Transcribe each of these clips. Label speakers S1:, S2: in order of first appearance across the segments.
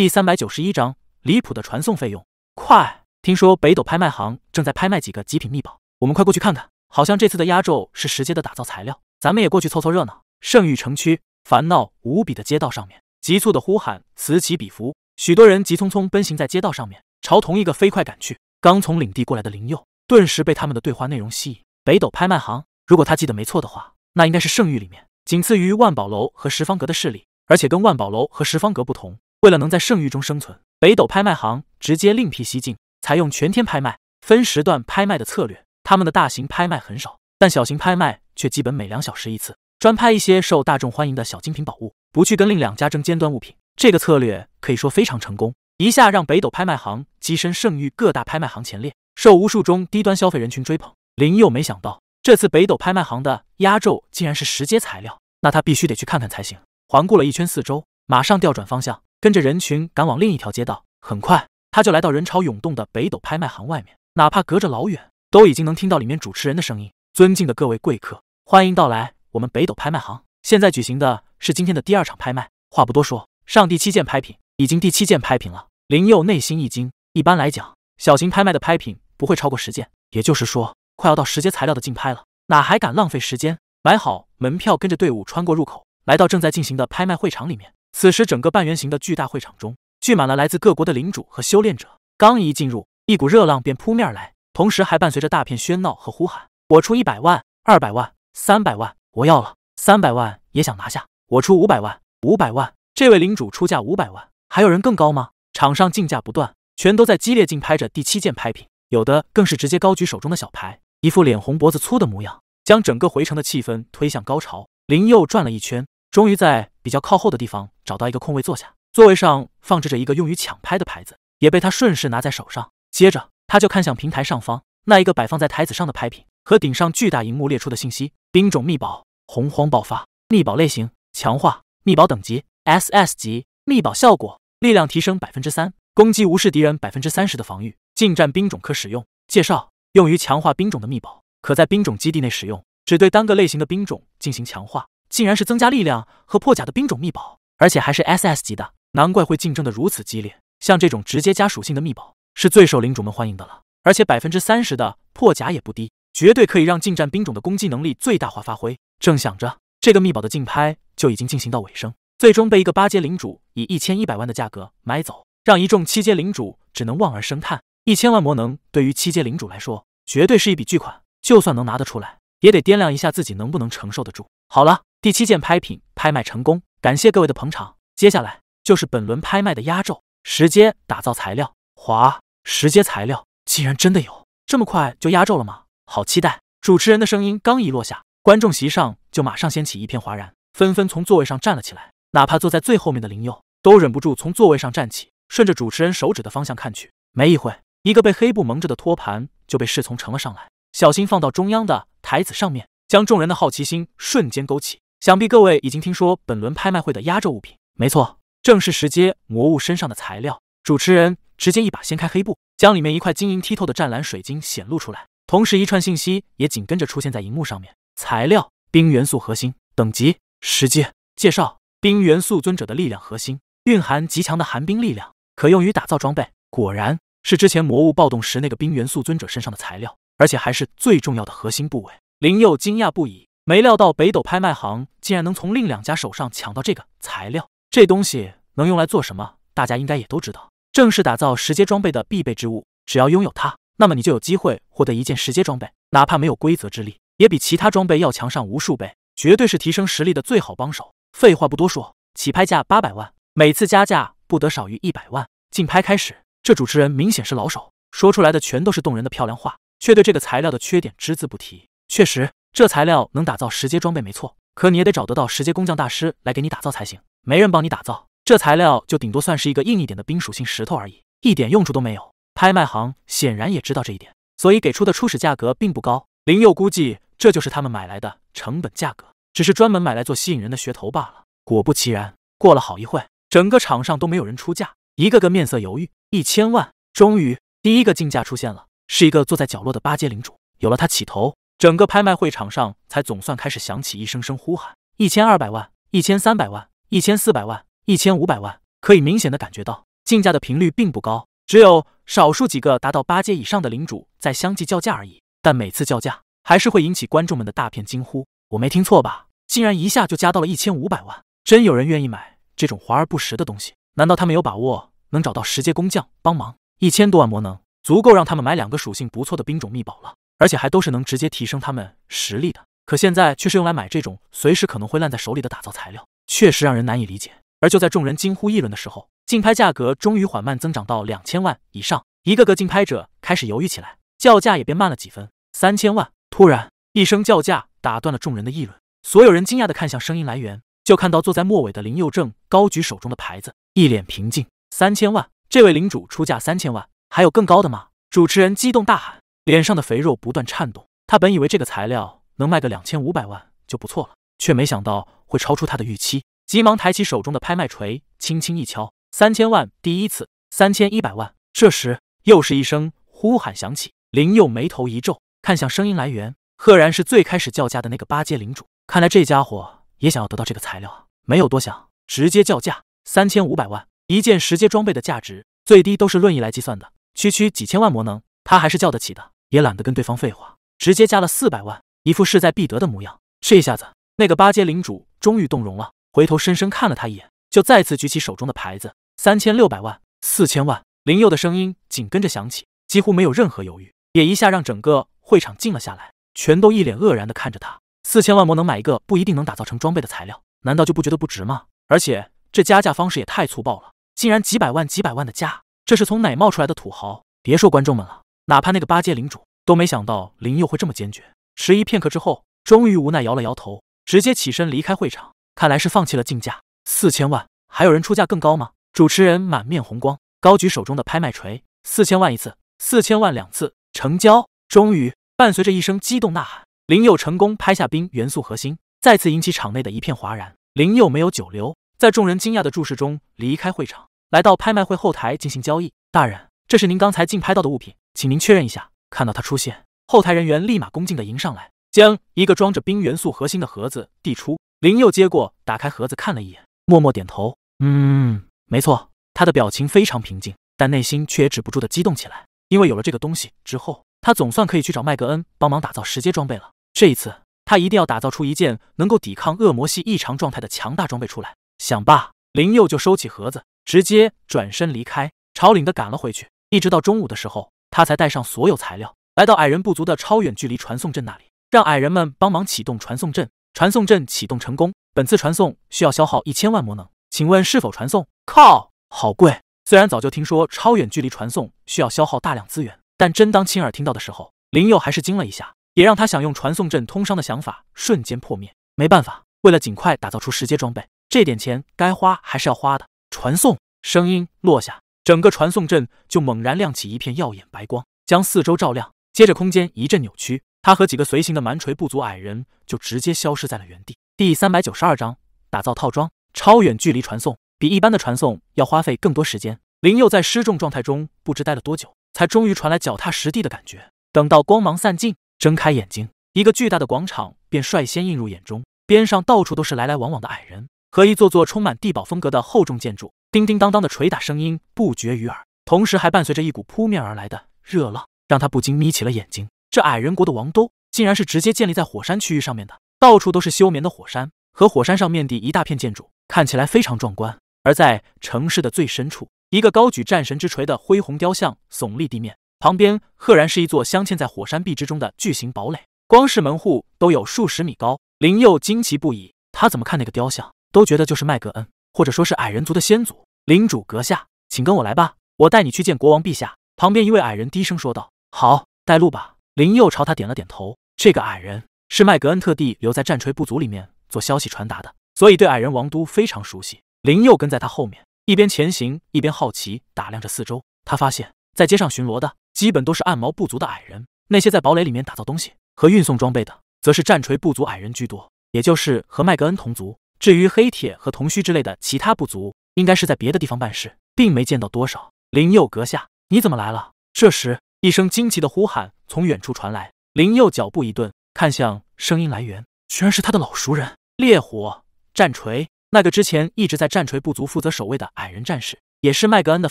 S1: 第三百九十一章离谱的传送费用。快，听说北斗拍卖行正在拍卖几个极品秘宝，我们快过去看看。好像这次的压轴是石阶的打造材料，咱们也过去凑凑热闹。圣域城区，烦恼无比的街道上面，急促的呼喊此起彼伏，许多人急匆匆奔行在街道上面，朝同一个飞快赶去。刚从领地过来的灵佑，顿时被他们的对话内容吸引。北斗拍卖行，如果他记得没错的话，那应该是圣域里面仅次于万宝楼和十方阁的势力，而且跟万宝楼和十方阁不同。为了能在圣域中生存，北斗拍卖行直接另辟蹊径，采用全天拍卖、分时段拍卖的策略。他们的大型拍卖很少，但小型拍卖却基本每两小时一次，专拍一些受大众欢迎的小精品宝物，不去跟另两家争尖端物品。这个策略可以说非常成功，一下让北斗拍卖行跻身圣域各大拍卖行前列，受无数中低端消费人群追捧。林佑没想到，这次北斗拍卖行的压轴竟然是石阶材料，那他必须得去看看才行。环顾了一圈四周，马上调转方向。跟着人群赶往另一条街道，很快他就来到人潮涌动的北斗拍卖行外面。哪怕隔着老远，都已经能听到里面主持人的声音：“尊敬的各位贵客，欢迎到来！我们北斗拍卖行现在举行的是今天的第二场拍卖。话不多说，上第七件拍品，已经第七件拍品了。”林佑内心一惊。一般来讲，小型拍卖的拍品不会超过十件，也就是说，快要到十阶材料的竞拍了，哪还敢浪费时间？买好门票，跟着队伍穿过入口，来到正在进行的拍卖会场里面。此时，整个半圆形的巨大会场中聚满了来自各国的领主和修炼者。刚一进入，一股热浪便扑面而来，同时还伴随着大片喧闹和呼喊：“我出一百万，二百万，三百万，我要了！三百万也想拿下！我出五百万，五百万！这位领主出价五百万，还有人更高吗？”场上竞价不断，全都在激烈竞拍着第七件拍品，有的更是直接高举手中的小牌，一副脸红脖子粗的模样，将整个回城的气氛推向高潮。林佑转了一圈。终于在比较靠后的地方找到一个空位坐下，座位上放置着一个用于抢拍的牌子，也被他顺势拿在手上。接着，他就看向平台上方那一个摆放在台子上的拍品和顶上巨大荧幕列出的信息：兵种秘宝，洪荒爆发，秘宝类型强化，秘宝等级 S S 级，秘宝效果：力量提升百分之三，攻击无视敌人百分之三十的防御，近战兵种可使用。介绍：用于强化兵种的秘宝，可在兵种基地内使用，只对单个类型的兵种进行强化。竟然是增加力量和破甲的兵种秘宝，而且还是 S S 级的，难怪会竞争的如此激烈。像这种直接加属性的秘宝，是最受领主们欢迎的了。而且百分之三十的破甲也不低，绝对可以让近战兵种的攻击能力最大化发挥。正想着，这个秘宝的竞拍就已经进行到尾声，最终被一个八阶领主以一千一百万的价格买走，让一众七阶领主只能望而生叹。一千万魔能对于七阶领主来说，绝对是一笔巨款，就算能拿得出来，也得掂量一下自己能不能承受得住。好了。第七件拍品拍卖成功，感谢各位的捧场。接下来就是本轮拍卖的压轴，石阶打造材料。哗！石阶材料竟然真的有？这么快就压轴了吗？好期待！主持人的声音刚一落下，观众席上就马上掀起一片哗然，纷纷从座位上站了起来。哪怕坐在最后面的林佑，都忍不住从座位上站起，顺着主持人手指的方向看去。没一会一个被黑布蒙着的托盘就被侍从呈了上来，小心放到中央的台子上面，将众人的好奇心瞬间勾起。想必各位已经听说本轮拍卖会的压轴物品，没错，正是石阶魔物身上的材料。主持人直接一把掀开黑布，将里面一块晶莹剔透的湛蓝水晶显露出来，同时一串信息也紧跟着出现在荧幕上面：材料冰元素核心，等级石阶，介绍冰元素尊者的力量核心，蕴含极强的寒冰力量，可用于打造装备。果然，是之前魔物暴动时那个冰元素尊者身上的材料，而且还是最重要的核心部位。林佑惊讶不已。没料到，北斗拍卖行竟然能从另两家手上抢到这个材料。这东西能用来做什么？大家应该也都知道，正是打造十阶装备的必备之物。只要拥有它，那么你就有机会获得一件十阶装备，哪怕没有规则之力，也比其他装备要强上无数倍，绝对是提升实力的最好帮手。废话不多说，起拍价八百万，每次加价不得少于一百万。竞拍开始。这主持人明显是老手，说出来的全都是动人的漂亮话，却对这个材料的缺点只字不提。确实。这材料能打造十阶装备没错，可你也得找得到十阶工匠大师来给你打造才行。没人帮你打造，这材料就顶多算是一个硬一点的冰属性石头而已，一点用处都没有。拍卖行显然也知道这一点，所以给出的初始价格并不高。林佑估计这就是他们买来的成本价格，只是专门买来做吸引人的噱头罢了。果不其然，过了好一会整个场上都没有人出价，一个个面色犹豫。一千万，终于第一个竞价出现了，是一个坐在角落的八阶领主。有了他起头。整个拍卖会场上才总算开始响起一声声呼喊：一千二百万，一千三百万，一千四百万，一千五百万。可以明显的感觉到，竞价的频率并不高，只有少数几个达到八阶以上的领主在相继叫价而已。但每次叫价，还是会引起观众们的大片惊呼。我没听错吧？竟然一下就加到了一千五百万！真有人愿意买这种华而不实的东西？难道他们有把握能找到十阶工匠帮忙？一千多万魔能足够让他们买两个属性不错的兵种秘宝了。而且还都是能直接提升他们实力的，可现在却是用来买这种随时可能会烂在手里的打造材料，确实让人难以理解。而就在众人惊呼议论的时候，竞拍价格终于缓慢增长到两千万以上，一个个竞拍者开始犹豫起来，叫价也变慢了几分。三千万！突然一声叫价打断了众人的议论，所有人惊讶地看向声音来源，就看到坐在末尾的林佑正高举手中的牌子，一脸平静。三千万！这位领主出价三千万，还有更高的吗？主持人激动大喊。脸上的肥肉不断颤动，他本以为这个材料能卖个两千五百万就不错了，却没想到会超出他的预期，急忙抬起手中的拍卖锤，轻轻一敲，三千万，第一次，三千一百万。这时，又是一声呼喊响起，林佑眉头一皱，看向声音来源，赫然是最开始叫价的那个八阶领主。看来这家伙也想要得到这个材料啊！没有多想，直接叫价三千五百万，一件十阶装备的价值，最低都是论亿来计算的，区区几千万魔能，他还是叫得起的。也懒得跟对方废话，直接加了四百万，一副势在必得的模样。这下子，那个八阶领主终于动容了，回头深深看了他一眼，就再次举起手中的牌子。三千六百万，四千万。林佑的声音紧跟着响起，几乎没有任何犹豫，也一下让整个会场静了下来，全都一脸愕然的看着他。四千万魔能买一个不一定能打造成装备的材料，难道就不觉得不值吗？而且这加价方式也太粗暴了，竟然几百万几百万的加，这是从哪冒出来的土豪？别说观众们了。哪怕那个八阶领主都没想到林佑会这么坚决，迟疑片刻之后，终于无奈摇了摇头，直接起身离开会场。看来是放弃了竞价，四千万，还有人出价更高吗？主持人满面红光，高举手中的拍卖锤，四千万一次，四千万两次，成交！终于，伴随着一声激动呐喊，林佑成功拍下冰元素核心，再次引起场内的一片哗然。林佑没有久留，在众人惊讶的注视中离开会场，来到拍卖会后台进行交易。大人，这是您刚才竞拍到的物品。请您确认一下，看到他出现，后台人员立马恭敬的迎上来，将一个装着冰元素核心的盒子递出。林佑接过，打开盒子看了一眼，默默点头。嗯，没错。他的表情非常平静，但内心却也止不住的激动起来。因为有了这个东西之后，他总算可以去找麦格恩帮忙打造十阶装备了。这一次，他一定要打造出一件能够抵抗恶魔系异常状态的强大装备出来。想罢，林佑就收起盒子，直接转身离开，朝领的赶了回去。一直到中午的时候。他才带上所有材料，来到矮人部族的超远距离传送阵那里，让矮人们帮忙启动传送阵。传送阵启动成功，本次传送需要消耗一千万魔能，请问是否传送？靠，好贵！虽然早就听说超远距离传送需要消耗大量资源，但真当亲耳听到的时候，林佑还是惊了一下，也让他想用传送阵通商的想法瞬间破灭。没办法，为了尽快打造出十阶装备，这点钱该花还是要花的。传送声音落下。整个传送阵就猛然亮起一片耀眼白光，将四周照亮。接着空间一阵扭曲，他和几个随行的蛮锤部族矮人就直接消失在了原地。第三百九十二章打造套装。超远距离传送比一般的传送要花费更多时间。林佑在失重状态中不知待了多久，才终于传来脚踏实地的感觉。等到光芒散尽，睁开眼睛，一个巨大的广场便率先映入眼中，边上到处都是来来往往的矮人和一座座充满地堡风格的厚重建筑。叮叮当当的捶打声音不绝于耳，同时还伴随着一股扑面而来的热浪，让他不禁眯起了眼睛。这矮人国的王都竟然是直接建立在火山区域上面的，到处都是休眠的火山和火山上面的一大片建筑，看起来非常壮观。而在城市的最深处，一个高举战神之锤的恢宏雕像耸立地面，旁边赫然是一座镶嵌在火山壁之中的巨型堡垒，光是门户都有数十米高。林佑惊奇不已，他怎么看那个雕像，都觉得就是麦格恩。或者说是矮人族的先祖，领主阁下，请跟我来吧，我带你去见国王陛下。”旁边一位矮人低声说道。“好，带路吧。”林佑朝他点了点头。这个矮人是麦格恩特地留在战锤部族里面做消息传达的，所以对矮人王都非常熟悉。林佑跟在他后面，一边前行，一边好奇打量着四周。他发现，在街上巡逻的基本都是暗毛部族的矮人，那些在堡垒里面打造东西和运送装备的，则是战锤部族矮人居多，也就是和麦格恩同族。至于黑铁和铜须之类的其他部族，应该是在别的地方办事，并没见到多少。林佑阁下，你怎么来了？这时，一声惊奇的呼喊从远处传来。林佑脚步一顿，看向声音来源，居然是他的老熟人——烈火战锤。那个之前一直在战锤部族负责守卫的矮人战士，也是麦格恩的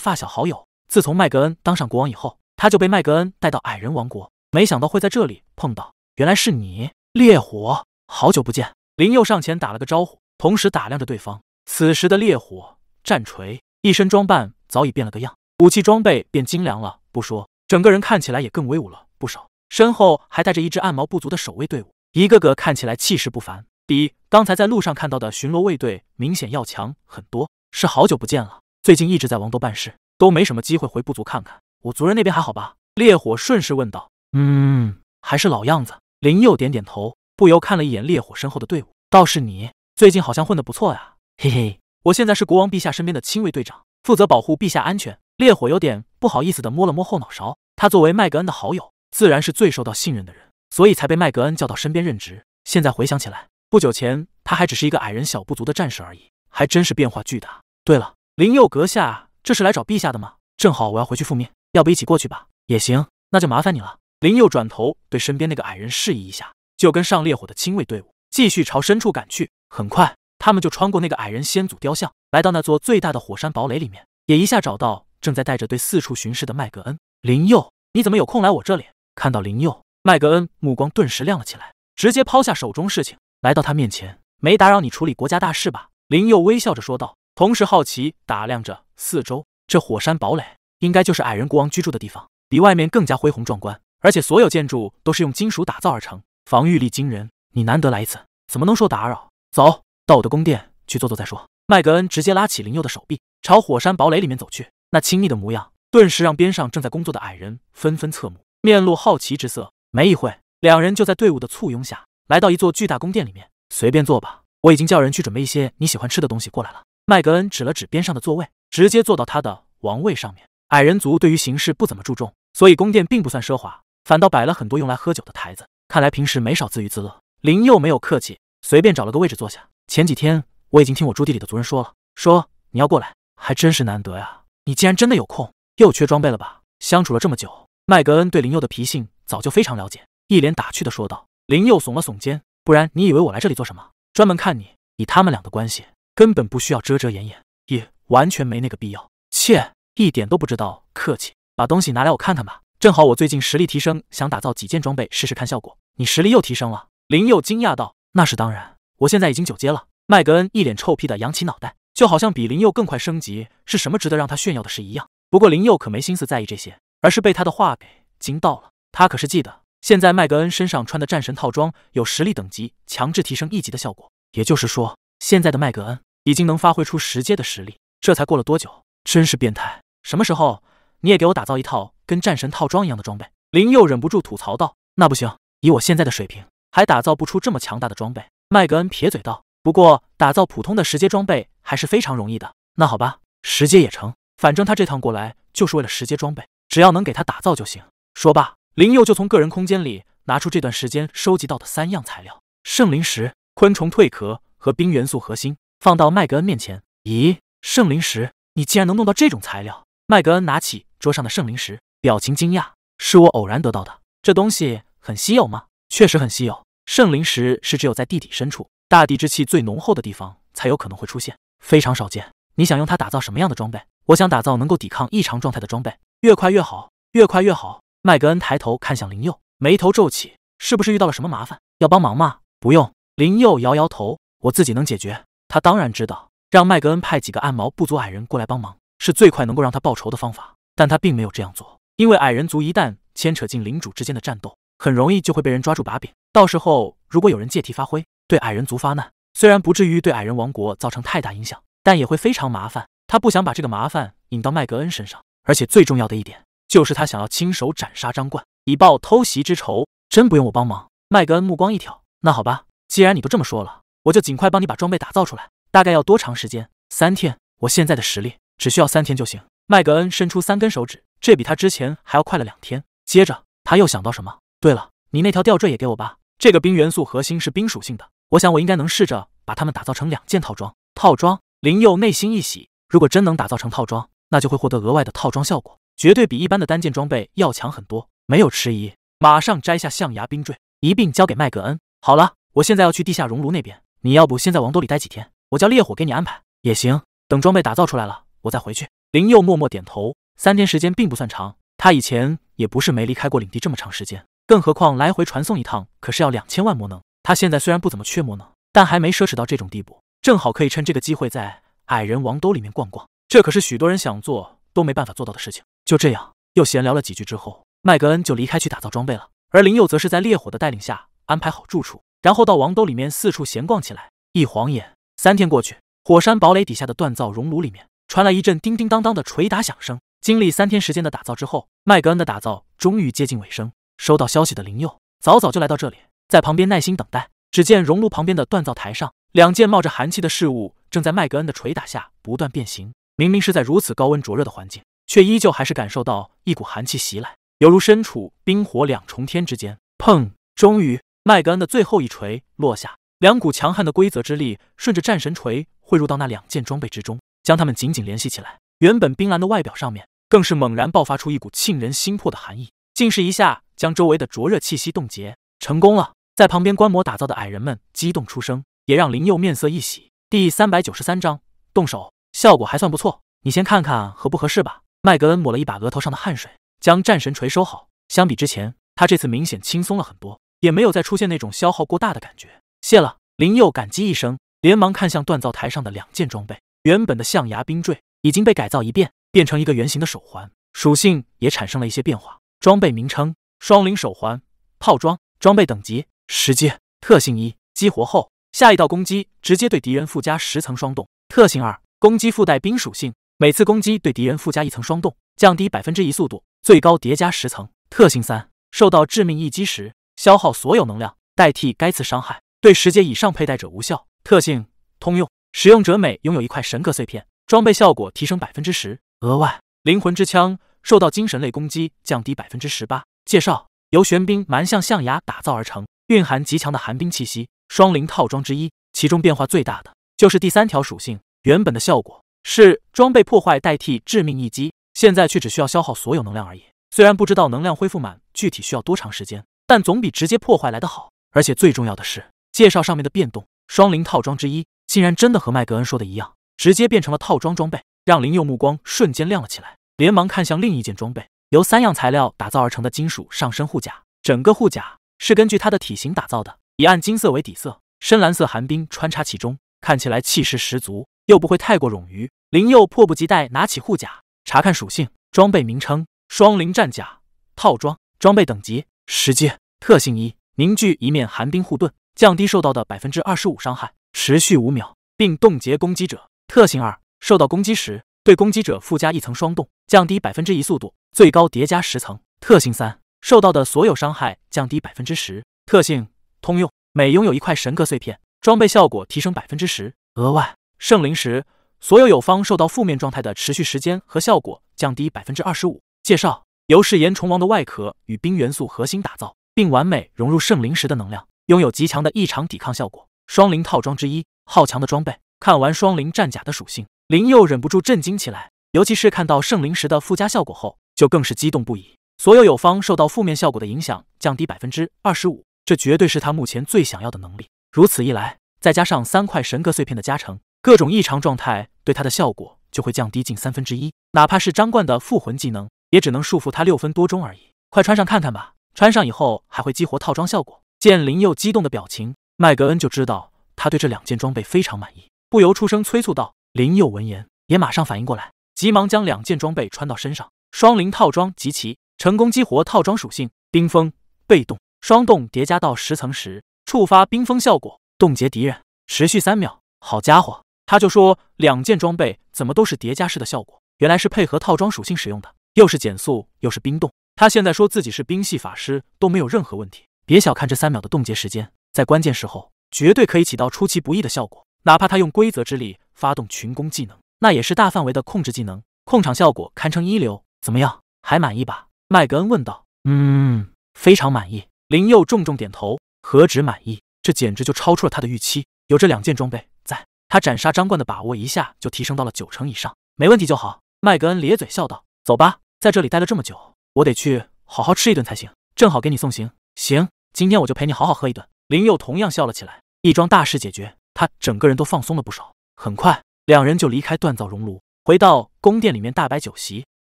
S1: 发小好友。自从麦格恩当上国王以后，他就被麦格恩带到矮人王国。没想到会在这里碰到，原来是你，烈火，好久不见。林佑上前打了个招呼。同时打量着对方，此时的烈火战锤一身装扮早已变了个样，武器装备变精良了不说，整个人看起来也更威武了不少。身后还带着一支暗毛部族的守卫队伍，一个个看起来气势不凡，比刚才在路上看到的巡逻卫队明显要强很多。是好久不见了，最近一直在王都办事，都没什么机会回部族看看。我族人那边还好吧？烈火顺势问道。
S2: 嗯，
S1: 还是老样子。林佑点点头，不由看了一眼烈火身后的队伍，倒是你。最近好像混得不错呀，嘿嘿，我现在是国王陛下身边的亲卫队长，负责保护陛下安全。烈火有点不好意思的摸了摸后脑勺，他作为麦格恩的好友，自然是最受到信任的人，所以才被麦格恩叫到身边任职。现在回想起来，不久前他还只是一个矮人小部族的战士而已，还真是变化巨大。对了，林佑阁下，这是来找陛下的吗？正好我要回去复命，要不一起过去吧？也行，那就麻烦你了。林佑转头对身边那个矮人示意一下，就跟上烈火的亲卫队伍，继续朝深处赶去。很快，他们就穿过那个矮人先祖雕像，来到那座最大的火山堡垒里面，也一下找到正在带着队四处巡视的麦格恩。林佑，你怎么有空来我这里？看到林佑，麦格恩目光顿时亮了起来，直接抛下手中事情，来到他面前。没打扰你处理国家大事吧？林佑微笑着说道，同时好奇打量着四周。这火山堡垒应该就是矮人国王居住的地方，比外面更加恢宏壮观，而且所有建筑都是用金属打造而成，防御力惊人。你难得来一次，怎么能说打扰？走到我的宫殿去坐坐再说。麦格恩直接拉起林佑的手臂，朝火山堡垒里面走去。那亲密的模样，顿时让边上正在工作的矮人纷纷侧目，面露好奇之色。没一会，两人就在队伍的簇拥下来到一座巨大宫殿里面，随便坐吧。我已经叫人去准备一些你喜欢吃的东西过来了。麦格恩指了指边上的座位，直接坐到他的王位上面。矮人族对于形式不怎么注重，所以宫殿并不算奢华，反倒摆了很多用来喝酒的台子。看来平时没少自娱自乐。林佑没有客气。随便找了个位置坐下。前几天我已经听我朱地里的族人说了，说你要过来，还真是难得呀。你既然真的有空，又缺装备了吧？相处了这么久，麦格恩对林佑的脾性早就非常了解，一脸打趣的说道。林佑耸了耸肩，不然你以为我来这里做什么？专门看你？以他们俩的关系，根本不需要遮遮掩掩，也完全没那个必要。切，一点都不知道客气，把东西拿来我看看吧。正好我最近实力提升，想打造几件装备试试看效果。你实力又提升了？林佑惊讶道。那是当然，我现在已经九阶了。麦格恩一脸臭屁的扬起脑袋，就好像比林佑更快升级是什么值得让他炫耀的事一样。不过林佑可没心思在意这些，而是被他的话给惊到了。他可是记得，现在麦格恩身上穿的战神套装有实力等级强制提升一级的效果，也就是说，现在的麦格恩已经能发挥出十阶的实力。这才过了多久，真是变态！什么时候你也给我打造一套跟战神套装一样的装备？林佑忍不住吐槽道。那不行，以我现在的水平。还打造不出这么强大的装备，麦格恩撇嘴道。不过打造普通的十阶装备还是非常容易的。那好吧，十阶也成，反正他这趟过来就是为了十阶装备，只要能给他打造就行。说罢，林佑就从个人空间里拿出这段时间收集到的三样材料：圣灵石、昆虫蜕壳和冰元素核心，放到麦格恩面前。咦，圣灵石，你竟然能弄到这种材料？麦格恩拿起桌上的圣灵石，表情惊讶：“是我偶然得到的，这东西很稀有吗？”确实很稀有，圣灵石是只有在地底深处，大地之气最浓厚的地方才有可能会出现，非常少见。你想用它打造什么样的装备？我想打造能够抵抗异常状态的装备，越快越好，越快越好。麦格恩抬头看向林佑，眉头皱起，是不是遇到了什么麻烦？要帮忙吗？不用。林佑摇摇头，我自己能解决。他当然知道，让麦格恩派几个暗毛不足矮人过来帮忙，是最快能够让他报仇的方法。但他并没有这样做，因为矮人族一旦牵扯进领主之间的战斗。很容易就会被人抓住把柄，到时候如果有人借题发挥对矮人族发难，虽然不至于对矮人王国造成太大影响，但也会非常麻烦。他不想把这个麻烦引到麦格恩身上，而且最重要的一点就是他想要亲手斩杀张冠以报偷袭之仇。真不用我帮忙，麦格恩目光一挑。那好吧，既然你都这么说了，我就尽快帮你把装备打造出来。大概要多长时间？三天。我现在的实力只需要三天就行。麦格恩伸出三根手指，这比他之前还要快了两天。接着他又想到什么？对了，你那条吊坠也给我吧。这个冰元素核心是冰属性的，我想我应该能试着把它们打造成两件套装。套装？林佑内心一喜，如果真能打造成套装，那就会获得额外的套装效果，绝对比一般的单件装备要强很多。没有迟疑，马上摘下象牙冰坠，一并交给麦格恩。好了，我现在要去地下熔炉那边，你要不先在王都里待几天，我叫烈火给你安排也行。等装备打造出来了，我再回去。林佑默默点头，三天时间并不算长，他以前也不是没离开过领地这么长时间。更何况来回传送一趟，可是要两千万魔能。他现在虽然不怎么缺魔能，但还没奢侈到这种地步。正好可以趁这个机会在矮人王兜里面逛逛，这可是许多人想做都没办法做到的事情。就这样，又闲聊了几句之后，麦格恩就离开去打造装备了。而林佑则是在烈火的带领下安排好住处，然后到王兜里面四处闲逛起来。一晃眼，三天过去，火山堡垒底下的锻造熔炉里面传来一阵叮叮当当的锤打响声。经历三天时间的打造之后，麦格恩的打造终于接近尾声。收到消息的林佑早早就来到这里，在旁边耐心等待。只见熔炉旁边的锻造台上，两件冒着寒气的事物正在麦格恩的捶打下不断变形。明明是在如此高温灼热的环境，却依旧还是感受到一股寒气袭来，犹如身处冰火两重天之间。砰！终于，麦格恩的最后一锤落下，两股强悍的规则之力顺着战神锤汇入到那两件装备之中，将它们紧紧联系起来。原本冰蓝的外表上面，更是猛然爆发出一股沁人心魄的寒意。近视一下将周围的灼热气息冻结成功了，在旁边观摩打造的矮人们激动出声，也让林佑面色一喜。第三百九十三章，动手效果还算不错，你先看看合不合适吧。麦格恩抹了一把额头上的汗水，将战神锤收好。相比之前，他这次明显轻松了很多，也没有再出现那种消耗过大的感觉。谢了，林佑感激一声，连忙看向锻造台上的两件装备。原本的象牙冰坠已经被改造一遍，变成一个圆形的手环，属性也产生了一些变化。装备名称：双灵手环，套装，装备等级：十阶。特性一：激活后，下一道攻击直接对敌人附加十层霜冻。特性二：攻击附带冰属性，每次攻击对敌人附加一层霜冻，降低百分之一速度，最高叠加十层。特性三：受到致命一击时，消耗所有能量，代替该次伤害。对十阶以上佩戴者无效。特性：通用。使用者每拥有一块神格碎片，装备效果提升百分之十。额外：灵魂之枪。受到精神类攻击降低百分之十八。介绍由玄冰蛮象象牙打造而成，蕴含极强的寒冰气息。双灵套装之一，其中变化最大的就是第三条属性。原本的效果是装备破坏代替致命一击，现在却只需要消耗所有能量而已。虽然不知道能量恢复满具体需要多长时间，但总比直接破坏来得好。而且最重要的是，介绍上面的变动，双灵套装之一竟然真的和麦格恩说的一样，直接变成了套装装备，让林佑目光瞬间亮了起来。连忙看向另一件装备，由三样材料打造而成的金属上身护甲，整个护甲是根据他的体型打造的，以暗金色为底色，深蓝色寒冰穿插其中，看起来气势十足，又不会太过冗余。灵佑迫不及待拿起护甲查看属性，装备名称：双灵战甲套装，装备等级：十阶，特性一：凝聚一面寒冰护盾，降低受到的百分之二十五伤害，持续五秒，并冻结攻击者；特性二：受到攻击时。对攻击者附加一层霜冻，降低百分之一速度，最高叠加十层。特性三：受到的所有伤害降低百分之十。特性通用：每拥有一块神格碎片，装备效果提升百分之十。额外圣灵石：所有友方受到负面状态的持续时间和效果降低百分之二十五。介绍：由是岩虫王的外壳与冰元素核心打造，并完美融入圣灵石的能量，拥有极强的异常抵抗效果。双灵套装之一，好强的装备。看完双灵战甲的属性。林佑忍不住震惊起来，尤其是看到圣灵石的附加效果后，就更是激动不已。所有友方受到负面效果的影响降低百分之二十五，这绝对是他目前最想要的能力。如此一来，再加上三块神格碎片的加成，各种异常状态对他的效果就会降低近三分之一。哪怕是张冠的附魂技能，也只能束缚他六分多钟而已。快穿上看看吧，穿上以后还会激活套装效果。见林佑激动的表情，麦格恩就知道他对这两件装备非常满意，不由出声催促道。林佑闻言也马上反应过来，急忙将两件装备穿到身上，双灵套装集齐，成功激活套装属性冰封被动双冻叠加到十层时触发冰封效果，冻结敌人持续三秒。好家伙，他就说两件装备怎么都是叠加式的效果，原来是配合套装属性使用的，又是减速又是冰冻。他现在说自己是冰系法师都没有任何问题。别小看这三秒的冻结时间，在关键时候绝对可以起到出其不意的效果，哪怕他用规则之力。发动群攻技能，那也是大范围的控制技能，控场效果堪称一流。怎么样，还满意吧？麦格恩问道。
S2: 嗯，
S1: 非常满意。林佑重重点头。何止满意，这简直就超出了他的预期。有这两件装备，在他斩杀张冠的把握一下就提升到了九成以上。没问题就好。麦格恩咧嘴笑道。走吧，在这里待了这么久，我得去好好吃一顿才行。正好给你送行。行，今天我就陪你好好喝一顿。林佑同样笑了起来。一桩大事解决，他整个人都放松了不少。很快，两人就离开锻造熔炉，回到宫殿里面大摆酒席，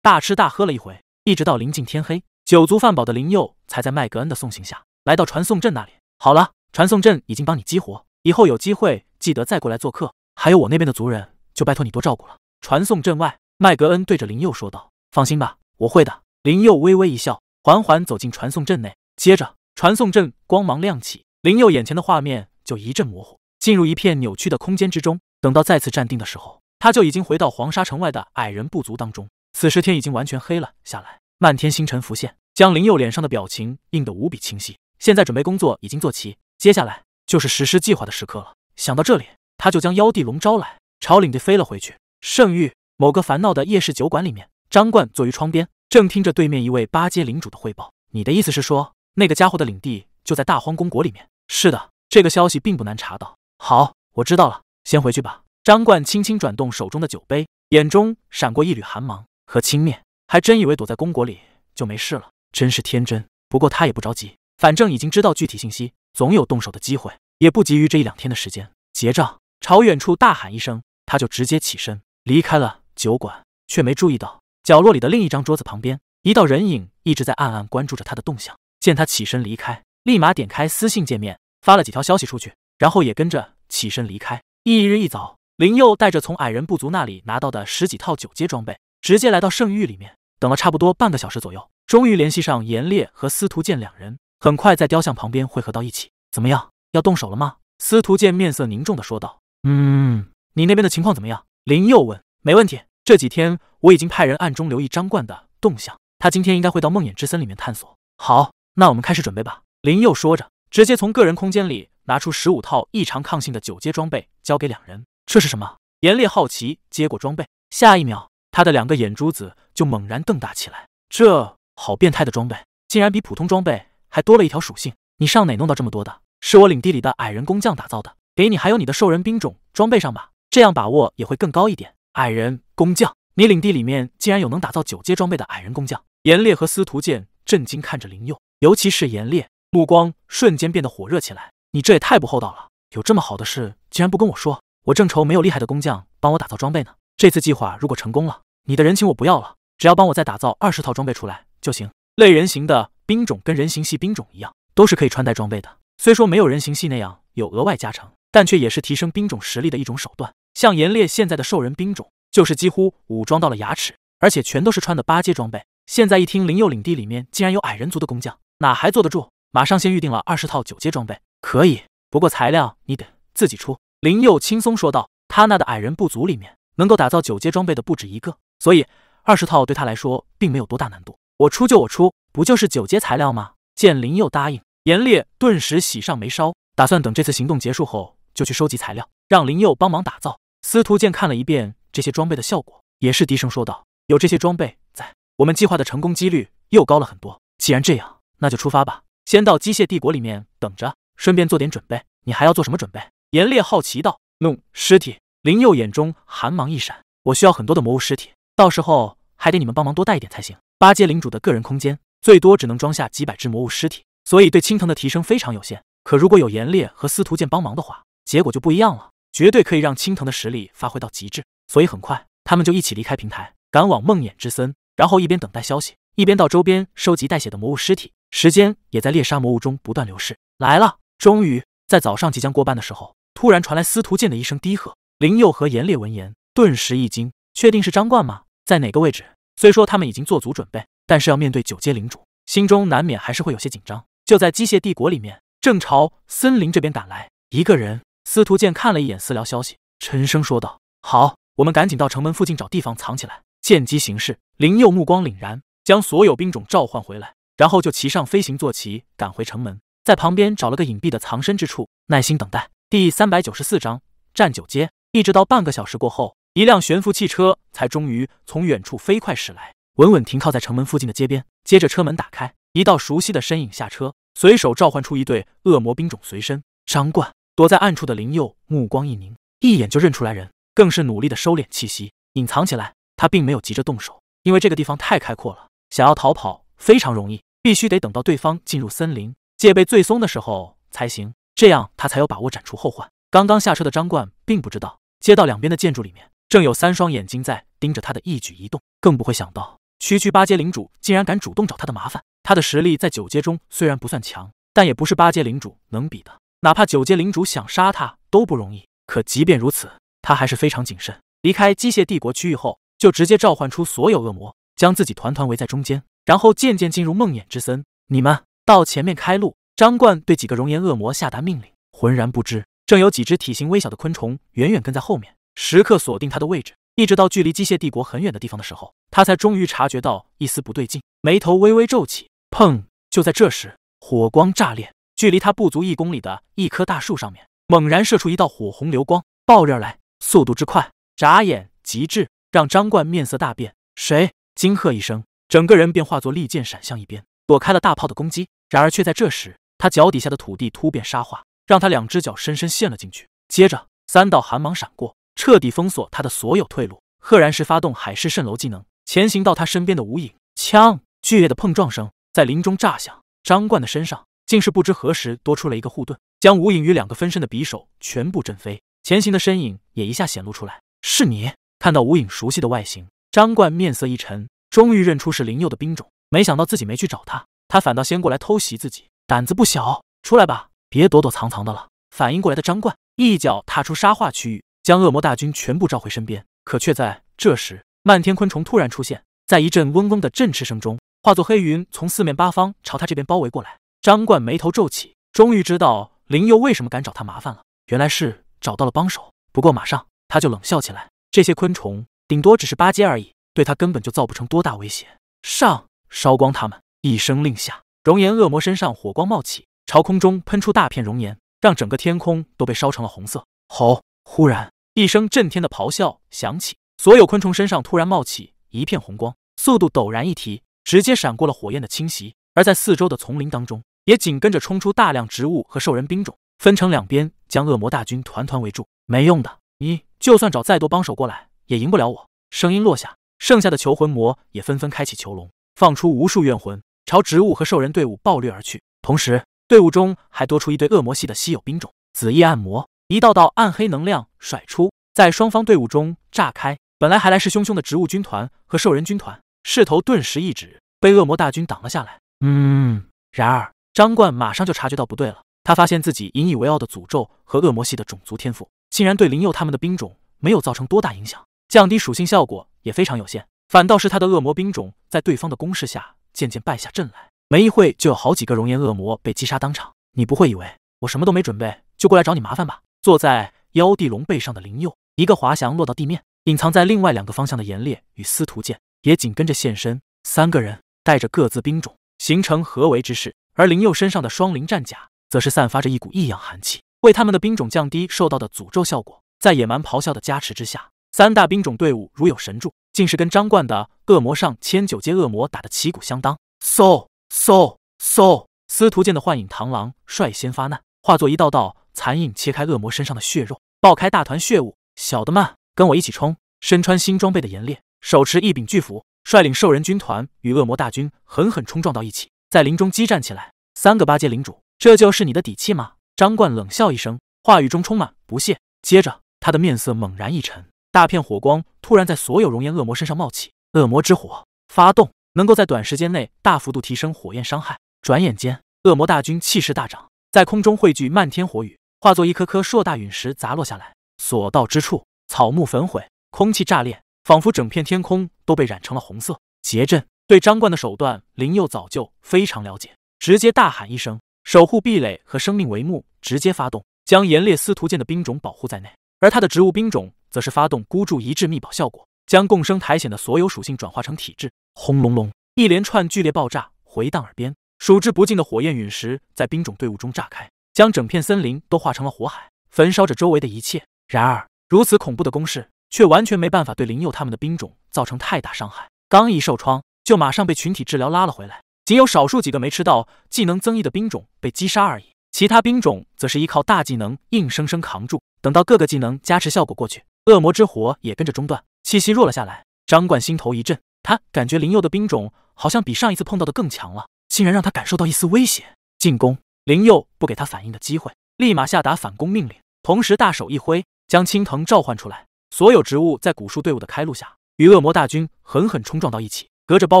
S1: 大吃大喝了一回，一直到临近天黑，酒足饭饱的林佑，才在麦格恩的送行下，来到传送阵那里。好了，传送阵已经帮你激活，以后有机会记得再过来做客。还有我那边的族人，就拜托你多照顾了。传送阵外，麦格恩对着林佑说道：“放心吧，我会的。”林佑微微一笑，缓缓走进传送阵内。接着，传送阵光芒亮起，林佑眼前的画面就一阵模糊，进入一片扭曲的空间之中。等到再次站定的时候，他就已经回到黄沙城外的矮人部族当中。此时天已经完全黑了下来，漫天星辰浮现，将林佑脸上的表情映得无比清晰。现在准备工作已经做齐，接下来就是实施计划的时刻了。想到这里，他就将妖帝龙招来，朝领地飞了回去。圣域某个烦恼的夜市酒馆里面，张冠坐于窗边，正听着对面一位八阶领主的汇报。你的意思是说，那个家伙的领地就在大荒公国里面？是的，这个消息并不难查到。好，我知道了。先回去吧。张冠轻轻转动手中的酒杯，眼中闪过一缕寒芒和轻蔑，还真以为躲在公国里就没事了，真是天真。不过他也不着急，反正已经知道具体信息，总有动手的机会，也不急于这一两天的时间。结账，朝远处大喊一声，他就直接起身离开了酒馆，却没注意到角落里的另一张桌子旁边，一道人影一直在暗暗关注着他的动向。见他起身离开，立马点开私信界面，发了几条消息出去，然后也跟着起身离开。一日一早，林佑带着从矮人部族那里拿到的十几套九阶装备，直接来到圣域里面。等了差不多半个小时左右，终于联系上严烈和司徒剑两人，很快在雕像旁边汇合到一起。怎么样，要动手了吗？司徒剑面色凝重的说道。嗯，你那边的情况怎么样？林佑问。没问题，这几天我已经派人暗中留意张冠的动向，他今天应该会到梦魇之森里面探索。好，那我们开始准备吧。林佑说着，直接从个人空间里。拿出十五套异常抗性的九阶装备交给两人，这是什么？严烈好奇接过装备，下一秒他的两个眼珠子就猛然瞪大起来。这好变态的装备，竟然比普通装备还多了一条属性！你上哪弄到这么多的？是我领地里的矮人工匠打造的，给你，还有你的兽人兵种装备上吧，这样把握也会更高一点。矮人工匠，你领地里面竟然有能打造九阶装备的矮人工匠？严烈和司徒剑震惊看着林佑，尤其是严烈，目光瞬间变得火热起来。你这也太不厚道了！有这么好的事，竟然不跟我说。我正愁没有厉害的工匠帮我打造装备呢。这次计划如果成功了，你的人情我不要了，只要帮我再打造二十套装备出来就行。类人形的兵种跟人形系兵种一样，都是可以穿戴装备的。虽说没有人形系那样有额外加成，但却也是提升兵种实力的一种手段。像严烈现在的兽人兵种，就是几乎武装到了牙齿，而且全都是穿的八阶装备。现在一听灵佑领地里面竟然有矮人族的工匠，哪还坐得住？马上先预定了二十套九阶装备。可以，不过材料你得自己出。”林佑轻松说道。他那的矮人部族里面，能够打造九阶装备的不止一个，所以二十套对他来说并没有多大难度。我出就我出，不就是九阶材料吗？见林佑答应，严烈顿时喜上眉梢，打算等这次行动结束后就去收集材料，让林佑帮忙打造。司徒剑看了一遍这些装备的效果，也是低声说道：“有这些装备在，我们计划的成功几率又高了很多。既然这样，那就出发吧，先到机械帝国里面等着。”顺便做点准备，你还要做什么准备？严烈好奇道。弄尸体。林佑眼中寒芒一闪，我需要很多的魔物尸体，到时候还得你们帮忙多带一点才行。八阶领主的个人空间最多只能装下几百只魔物尸体，所以对青藤的提升非常有限。可如果有严烈和司徒剑帮忙的话，结果就不一样了，绝对可以让青藤的实力发挥到极致。所以很快，他们就一起离开平台，赶往梦魇之森，然后一边等待消息，一边到周边收集带血的魔物尸体。时间也在猎杀魔物中不断流逝。来了。终于在早上即将过半的时候，突然传来司徒剑的一声低喝。林佑和严烈闻言顿时一惊，确定是张冠吗？在哪个位置？虽说他们已经做足准备，但是要面对九阶领主，心中难免还是会有些紧张。就在机械帝国里面，正朝森林这边赶来一个人。司徒剑看了一眼私聊消息，沉声说道：“好，我们赶紧到城门附近找地方藏起来，见机行事。”林佑目光凛然，将所有兵种召唤回来，然后就骑上飞行坐骑赶回城门。在旁边找了个隐蔽的藏身之处，耐心等待。第三百九十四章，站九街，一直到半个小时过后，一辆悬浮汽车才终于从远处飞快驶来，稳稳停靠在城门附近的街边。接着车门打开，一道熟悉的身影下车，随手召唤出一对恶魔兵种随身。张冠躲在暗处的林佑目光一凝，一眼就认出来人，更是努力的收敛气息，隐藏起来。他并没有急着动手，因为这个地方太开阔了，想要逃跑非常容易，必须得等到对方进入森林。戒备最松的时候才行，这样他才有把握斩除后患。刚刚下车的张冠并不知道，街道两边的建筑里面正有三双眼睛在盯着他的一举一动，更不会想到，区区八阶领主竟然敢主动找他的麻烦。他的实力在九阶中虽然不算强，但也不是八阶领主能比的。哪怕九阶领主想杀他都不容易。可即便如此，他还是非常谨慎。离开机械帝国区域后，就直接召唤出所有恶魔，将自己团团围在中间，然后渐渐进入梦魇之森。你们。到前面开路，张冠对几个熔岩恶魔下达命令，浑然不知，正有几只体型微小的昆虫远远跟在后面，时刻锁定他的位置。一直到距离机械帝国很远的地方的时候，他才终于察觉到一丝不对劲，眉头微微皱起。砰！就在这时，火光炸裂，距离他不足一公里的一棵大树上面，猛然射出一道火红流光，爆裂而来，速度之快，眨眼即至，让张冠面色大变。谁？惊喝一声，整个人便化作利剑闪向一边，躲开了大炮的攻击。然而，却在这时，他脚底下的土地突变沙化，让他两只脚深深陷了进去。接着，三道寒芒闪过，彻底封锁他的所有退路。赫然是发动海市蜃楼技能，前行到他身边的无影。枪剧烈的碰撞声在林中炸响，张冠的身上竟是不知何时多出了一个护盾，将无影与两个分身的匕首全部震飞。前行的身影也一下显露出来。是你？看到无影熟悉的外形，张冠面色一沉，终于认出是林佑的兵种。没想到自己没去找他。他反倒先过来偷袭自己，胆子不小。出来吧，别躲躲藏藏的了。反应过来的张冠一脚踏出沙化区域，将恶魔大军全部召回身边。可却在这时，漫天昆虫突然出现在一阵嗡嗡的振翅声中，化作黑云从四面八方朝他这边包围过来。张冠眉头皱起，终于知道林佑为什么敢找他麻烦了，原来是找到了帮手。不过马上他就冷笑起来，这些昆虫顶多只是八阶而已，对他根本就造不成多大威胁。上，烧光他们。一声令下，熔岩恶魔身上火光冒起，朝空中喷出大片熔岩，让整个天空都被烧成了红色。吼！忽然一声震天的咆哮响起，所有昆虫身上突然冒起一片红光，速度陡然一提，直接闪过了火焰的侵袭。而在四周的丛林当中，也紧跟着冲出大量植物和兽人兵种，分成两边将恶魔大军团团围住。没用的，你就算找再多帮手过来，也赢不了我。声音落下，剩下的囚魂魔也纷纷开启囚笼，放出无数怨魂。朝植物和兽人队伍暴掠而去，同时队伍中还多出一对恶魔系的稀有兵种——紫翼暗魔。一道道暗黑能量甩出，在双方队伍中炸开。本来还来势汹汹的植物军团和兽人军团，势头顿时一止，被恶魔大军挡了下来。
S2: 嗯，
S1: 然而张冠马上就察觉到不对了，他发现自己引以为傲的诅咒和恶魔系的种族天赋，竟然对灵佑他们的兵种没有造成多大影响，降低属性效果也非常有限。反倒是他的恶魔兵种，在对方的攻势下。渐渐败下阵来，没一会就有好几个熔岩恶魔被击杀当场。你不会以为我什么都没准备就过来找你麻烦吧？坐在妖地龙背上的灵佑一个滑翔落到地面，隐藏在另外两个方向的炎烈与司徒剑也紧跟着现身。三个人带着各自兵种形成合围之势，而灵佑身上的双灵战甲则是散发着一股异样寒气，为他们的兵种降低受到的诅咒效果。在野蛮咆哮的加持之下，三大兵种队伍如有神助。竟是跟张冠的恶魔上千九阶恶魔打得旗鼓相当，嗖嗖嗖！司徒剑的幻影螳螂率先发难，化作一道道残影切开恶魔身上的血肉，爆开大团血雾。小的们，跟我一起冲！身穿新装备的严烈，手持一柄巨斧，率领兽人军团与恶魔大军狠狠冲撞到一起，在林中激战起来。三个八阶领主，这就是你的底气吗？张冠冷笑一声，话语中充满不屑。接着，他的面色猛然一沉。大片火光突然在所有熔岩恶魔身上冒起，恶魔之火发动，能够在短时间内大幅度提升火焰伤害。转眼间，恶魔大军气势大涨，在空中汇聚漫天火雨，化作一颗颗硕大陨石砸落下来，所到之处草木焚毁，空气炸裂，仿佛整片天空都被染成了红色。结阵对张冠的手段，林佑早就非常了解，直接大喊一声：“守护壁垒和生命帷幕，直接发动，将炎烈司徒剑的兵种保护在内，而他的植物兵种。”则是发动孤注一掷秘宝效果，将共生苔藓的所有属性转化成体质。轰隆隆，一连串剧烈爆炸回荡耳边，数之不尽的火焰陨石在兵种队伍中炸开，将整片森林都化成了火海，焚烧着周围的一切。然而，如此恐怖的攻势却完全没办法对灵佑他们的兵种造成太大伤害，刚一受创就马上被群体治疗拉了回来，仅有少数几个没吃到技能增益的兵种被击杀而已，其他兵种则是依靠大技能硬生生扛住，等到各个技能加持效果过去。恶魔之火也跟着中断，气息弱了下来。张冠心头一震，他感觉林佑的兵种好像比上一次碰到的更强了，竟然让他感受到一丝威胁。进攻！林佑不给他反应的机会，立马下达反攻命令，同时大手一挥，将青藤召唤出来。所有植物在古树队伍的开路下，与恶魔大军狠狠冲撞到一起，隔着包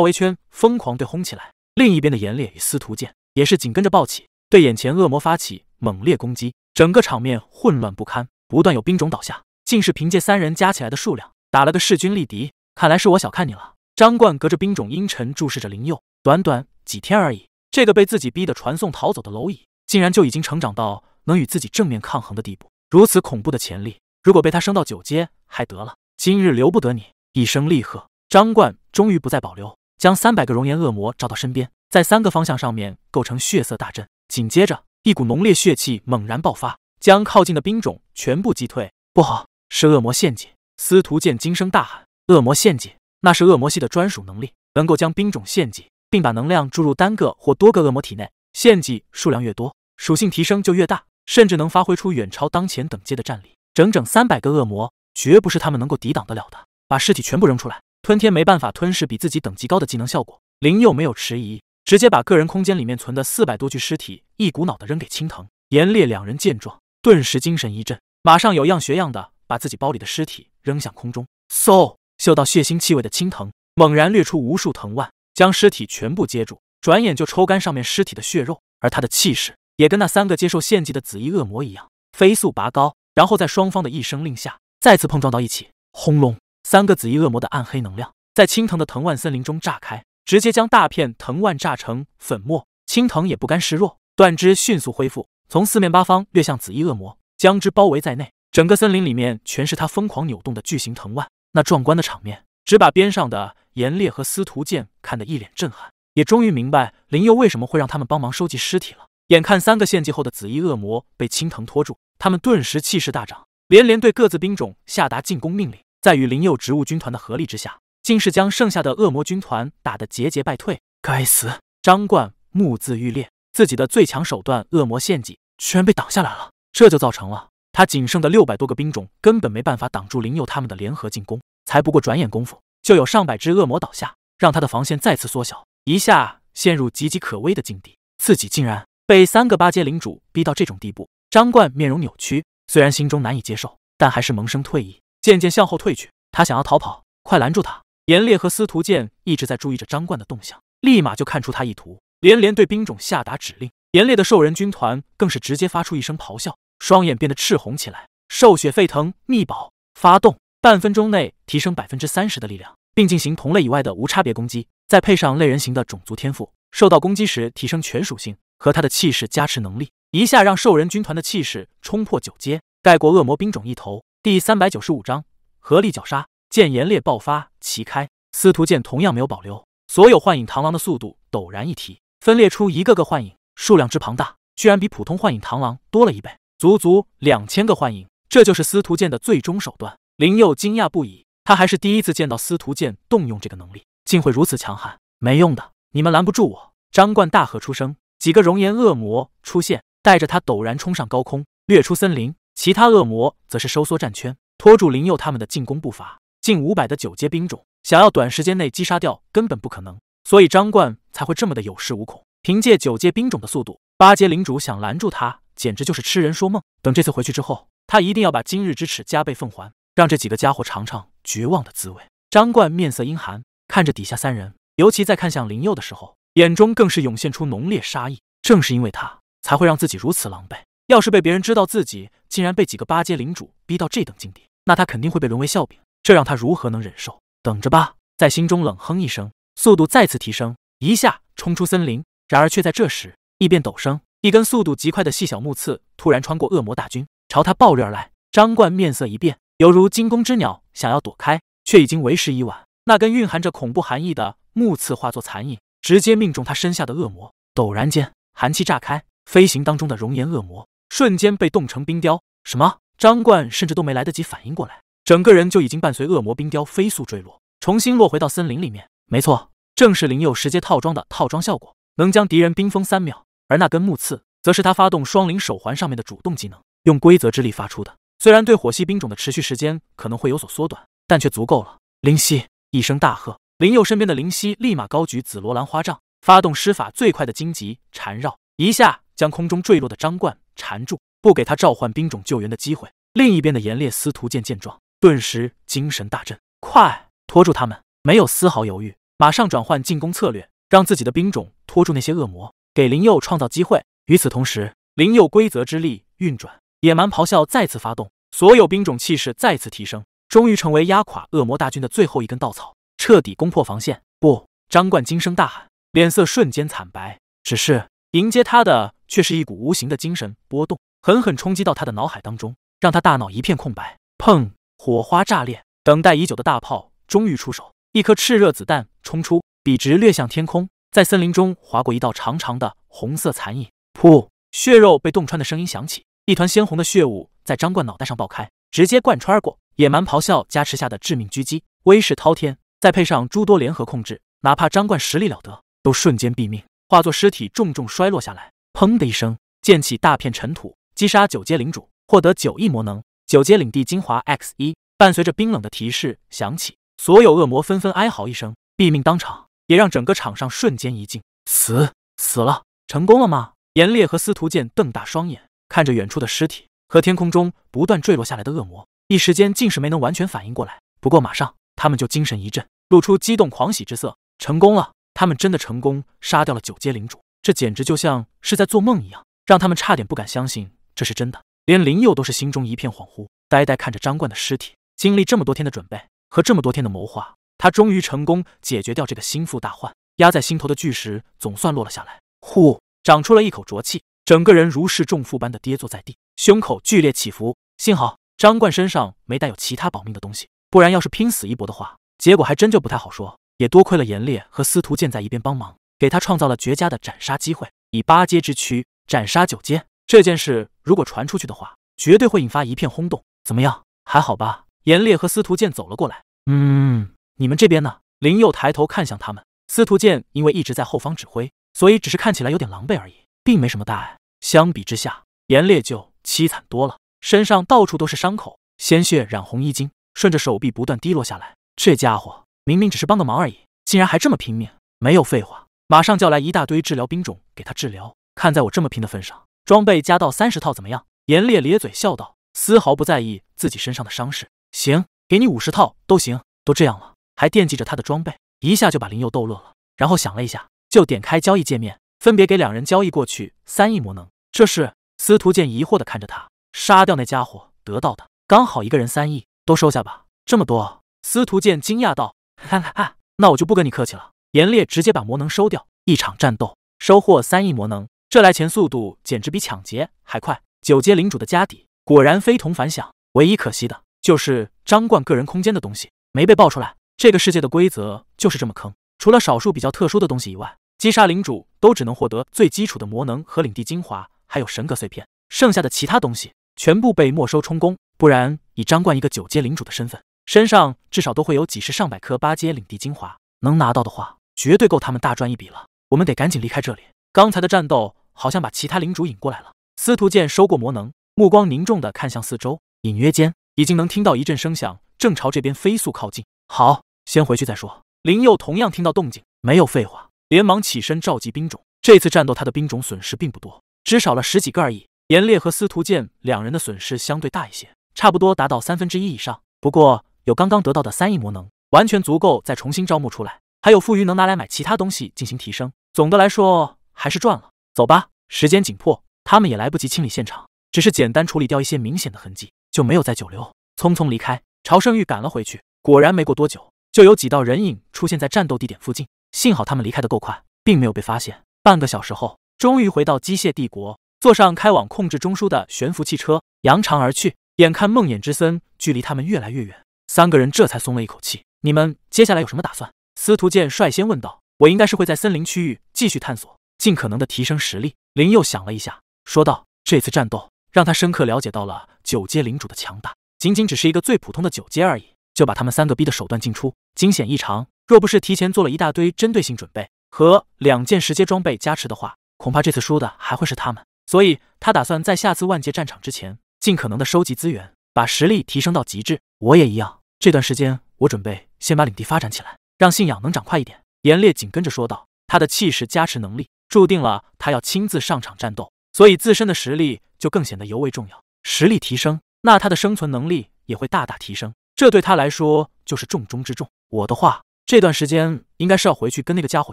S1: 围圈疯狂对轰起来。另一边的严烈与司徒剑也是紧跟着暴起，对眼前恶魔发起猛烈攻击。整个场面混乱不堪，不断有兵种倒下。竟是凭借三人加起来的数量打了个势均力敌，看来是我小看你了。张冠隔着冰种阴沉注视着林佑，短短几天而已，这个被自己逼得传送逃走的蝼蚁，竟然就已经成长到能与自己正面抗衡的地步，如此恐怖的潜力，如果被他升到九阶还得了？今日留不得你！一声厉喝，张冠终于不再保留，将三百个熔岩恶魔召到身边，在三个方向上面构成血色大阵，紧接着一股浓烈血气猛然爆发，将靠近的兵种全部击退。不好！是恶魔献祭！司徒剑惊声大喊：“恶魔献祭，那是恶魔系的专属能力，能够将兵种献祭，并把能量注入单个或多个恶魔体内。献祭数量越多，属性提升就越大，甚至能发挥出远超当前等阶的战力。整整三百个恶魔，绝不是他们能够抵挡得了的。把尸体全部扔出来！”吞天没办法吞噬比自己等级高的技能效果，林佑没有迟疑，直接把个人空间里面存的四百多具尸体一股脑的扔给青藤、严烈两人。见状，顿时精神一振，马上有样学样的。把自己包里的尸体扔向空中，嗖！嗅到血腥气味的青藤猛然掠出无数藤蔓，将尸体全部接住，转眼就抽干上面尸体的血肉。而他的气势也跟那三个接受献祭的紫衣恶魔一样，飞速拔高，然后在双方的一声令下，再次碰撞到一起。轰隆！三个紫衣恶魔的暗黑能量在青藤的藤蔓森林中炸开，直接将大片藤蔓炸成粉末。青藤也不甘示弱，断肢迅速恢复，从四面八方掠向紫衣恶魔，将之包围在内。整个森林里面全是他疯狂扭动的巨型藤蔓，那壮观的场面只把边上的严烈和司徒剑看得一脸震撼，也终于明白林佑为什么会让他们帮忙收集尸体了。眼看三个献祭后的紫衣恶魔被青藤拖住，他们顿时气势大涨，连连对各自兵种下达进攻命令。在与林佑植物军团的合力之下，竟是将剩下的恶魔军团打得节节败退。该死！张冠目眦欲裂，自己的最强手段恶魔献祭居然被挡下来了，这就造成了。他仅剩的六百多个兵种根本没办法挡住灵佑他们的联合进攻，才不过转眼功夫，就有上百只恶魔倒下，让他的防线再次缩小，一下陷入岌岌可危的境地。自己竟然被三个八阶领主逼到这种地步，张冠面容扭曲，虽然心中难以接受，但还是萌生退意，渐渐向后退去。他想要逃跑，快拦住他！严烈和司徒剑一直在注意着张冠的动向，立马就看出他意图，连连对兵种下达指令。严烈的兽人军团更是直接发出一声咆哮。双眼变得赤红起来，兽血沸腾，秘宝发动，半分钟内提升百分之三十的力量，并进行同类以外的无差别攻击。再配上类人型的种族天赋，受到攻击时提升全属性和他的气势加持能力，一下让兽人军团的气势冲破九阶，盖过恶魔兵种一头。第三百九十五章合力绞杀。见炎烈爆发齐开，司徒剑同样没有保留，所有幻影螳螂的速度陡然一提，分裂出一个个幻影，数量之庞大，居然比普通幻影螳螂多了一倍。足足两千个幻影，这就是司徒剑的最终手段。林佑惊讶不已，他还是第一次见到司徒剑动用这个能力，竟会如此强悍。没用的，你们拦不住我！张冠大喝出声，几个熔岩恶魔出现，带着他陡然冲上高空，掠出森林。其他恶魔则是收缩战圈，拖住林佑他们的进攻步伐。近五百的九阶兵种，想要短时间内击杀掉根本不可能，所以张冠才会这么的有恃无恐。凭借九阶兵种的速度，八阶领主想拦住他。简直就是痴人说梦。等这次回去之后，他一定要把今日之耻加倍奉还，让这几个家伙尝尝绝望的滋味。张冠面色阴寒，看着底下三人，尤其在看向林佑的时候，眼中更是涌现出浓烈杀意。正是因为他，才会让自己如此狼狈。要是被别人知道自己竟然被几个八阶领主逼到这等境地，那他肯定会被沦为笑柄。这让他如何能忍受？等着吧，在心中冷哼一声，速度再次提升，一下冲出森林。然而，却在这时异变陡生。一根速度极快的细小木刺突然穿过恶魔大军，朝他暴掠而来。张冠面色一变，犹如惊弓之鸟，想要躲开，却已经为时已晚。那根蕴含着恐怖寒意的木刺化作残影，直接命中他身下的恶魔。陡然间，寒气炸开，飞行当中的熔岩恶魔瞬间被冻成冰雕。什么？张冠甚至都没来得及反应过来，整个人就已经伴随恶魔冰雕飞速坠落，重新落回到森林里面。没错，正是灵佑十阶套装的套装效果，能将敌人冰封三秒。而那根木刺，则是他发动双灵手环上面的主动技能，用规则之力发出的。虽然对火系兵种的持续时间可能会有所缩短，但却足够了。灵犀一声大喝，灵佑身边的灵犀立马高举紫罗兰花杖，发动施法最快的荆棘缠绕，一下将空中坠落的张冠缠住，不给他召唤兵种救援的机会。另一边的炎烈司徒剑见状，顿时精神大振，快拖住他们！没有丝毫犹豫，马上转换进攻策略，让自己的兵种拖住那些恶魔。给林佑创造机会。与此同时，林佑规则之力运转，野蛮咆哮再次发动，所有兵种气势再次提升，终于成为压垮恶魔大军的最后一根稻草，彻底攻破防线。不！张冠惊声大喊，脸色瞬间惨白。只是迎接他的却是一股无形的精神波动，狠狠冲击到他的脑海当中，让他大脑一片空白。砰！火花炸裂，等待已久的大炮终于出手，一颗炽热子弹冲出，笔直掠向天空。在森林中划过一道长长的红色残影，噗，血肉被洞穿的声音响起，一团鲜红的血雾在张冠脑袋上爆开，直接贯穿过野蛮咆哮加持下的致命狙击，威势滔天。再配上诸多联合控制，哪怕张冠实力了得，都瞬间毙命，化作尸体重重摔落下来。砰的一声，溅起大片尘土。击杀九阶领主，获得九亿魔能，九阶领地精华 X 一。伴随着冰冷的提示响起，所有恶魔纷纷哀嚎一声，毙命当场。也让整个场上瞬间一静，死死了，成功了吗？严烈和司徒剑瞪大双眼，看着远处的尸体和天空中不断坠落下来的恶魔，一时间竟是没能完全反应过来。不过马上他们就精神一振，露出激动狂喜之色，成功了！他们真的成功杀掉了九阶领主，这简直就像是在做梦一样，让他们差点不敢相信这是真的。连林佑都是心中一片恍惚，呆呆看着张冠的尸体。经历这么多天的准备和这么多天的谋划。他终于成功解决掉这个心腹大患，压在心头的巨石总算落了下来，呼，长出了一口浊气，整个人如释重负般的跌坐在地，胸口剧烈起伏。幸好张冠身上没带有其他保命的东西，不然要是拼死一搏的话，结果还真就不太好说。也多亏了严烈和司徒剑在一边帮忙，给他创造了绝佳的斩杀机会。以八阶之躯斩杀九阶，这件事如果传出去的话，绝对会引发一片轰动。怎么样，还好吧？严烈和司徒剑走了过来，
S2: 嗯。
S1: 你们这边呢？林佑抬头看向他们。司徒剑因为一直在后方指挥，所以只是看起来有点狼狈而已，并没什么大碍。相比之下，严烈就凄惨多了，身上到处都是伤口，鲜血染红衣襟，顺着手臂不断滴落下来。这家伙明明只是帮个忙而已，竟然还这么拼命。没有废话，马上叫来一大堆治疗兵种给他治疗。看在我这么拼的份上，装备加到三十套怎么样？严烈咧嘴笑道，丝毫不在意自己身上的伤势。行，给你五十套都行。都这样了。还惦记着他的装备，一下就把林佑逗乐了。然后想了一下，就点开交易界面，分别给两人交易过去三亿魔能。这是司徒剑疑惑的看着他，杀掉那家伙得到的，刚好一个人三亿，都收下吧。这么多，司徒剑惊讶道：“哈哈，那我就不跟你客气了。”严烈直接把魔能收掉，一场战斗收获三亿魔能，这来钱速度简直比抢劫还快。九阶领主的家底果然非同凡响，唯一可惜的就是张冠个人空间的东西没被爆出来。这个世界的规则就是这么坑，除了少数比较特殊的东西以外，击杀领主都只能获得最基础的魔能和领地精华，还有神格碎片，剩下的其他东西全部被没收充公。不然，以张冠一个九阶领主的身份，身上至少都会有几十上百颗八阶领地精华，能拿到的话，绝对够他们大赚一笔了。我们得赶紧离开这里。刚才的战斗好像把其他领主引过来了。司徒剑收过魔能，目光凝重的看向四周，隐约间已经能听到一阵声响，正朝这边飞速靠近。好。先回去再说。林佑同样听到动静，没有废话，连忙起身召集兵种。这次战斗他的兵种损失并不多，只少了十几个而已。严烈和司徒剑两人的损失相对大一些，差不多达到三分之一以上。不过有刚刚得到的三亿魔能，完全足够再重新招募出来，还有富余能拿来买其他东西进行提升。总的来说还是赚了。走吧，时间紧迫，他们也来不及清理现场，只是简单处理掉一些明显的痕迹，就没有再久留，匆匆离开，朝圣域赶了回去。果然没过多久。就有几道人影出现在战斗地点附近，幸好他们离开的够快，并没有被发现。半个小时后，终于回到机械帝国，坐上开往控制中枢的悬浮汽车，扬长而去。眼看梦魇之森距离他们越来越远，三个人这才松了一口气。你们接下来有什么打算？司徒剑率先问道。我应该是会在森林区域继续探索，尽可能的提升实力。林又想了一下，说道：这次战斗让他深刻了解到了九阶领主的强大，仅仅只是一个最普通的九阶而已。就把他们三个逼的手段尽出，惊险异常。若不是提前做了一大堆针对性准备和两件十阶装备加持的话，恐怕这次输的还会是他们。所以他打算在下次万界战场之前，尽可能的收集资源，把实力提升到极致。我也一样，这段时间我准备先把领地发展起来，让信仰能长快一点。严烈紧跟着说道：“他的气势加持能力，注定了他要亲自上场战斗，所以自身的实力就更显得尤为重要。实力提升，那他的生存能力也会大大提升。”这对他来说就是重中之重。我的话，这段时间应该是要回去跟那个家伙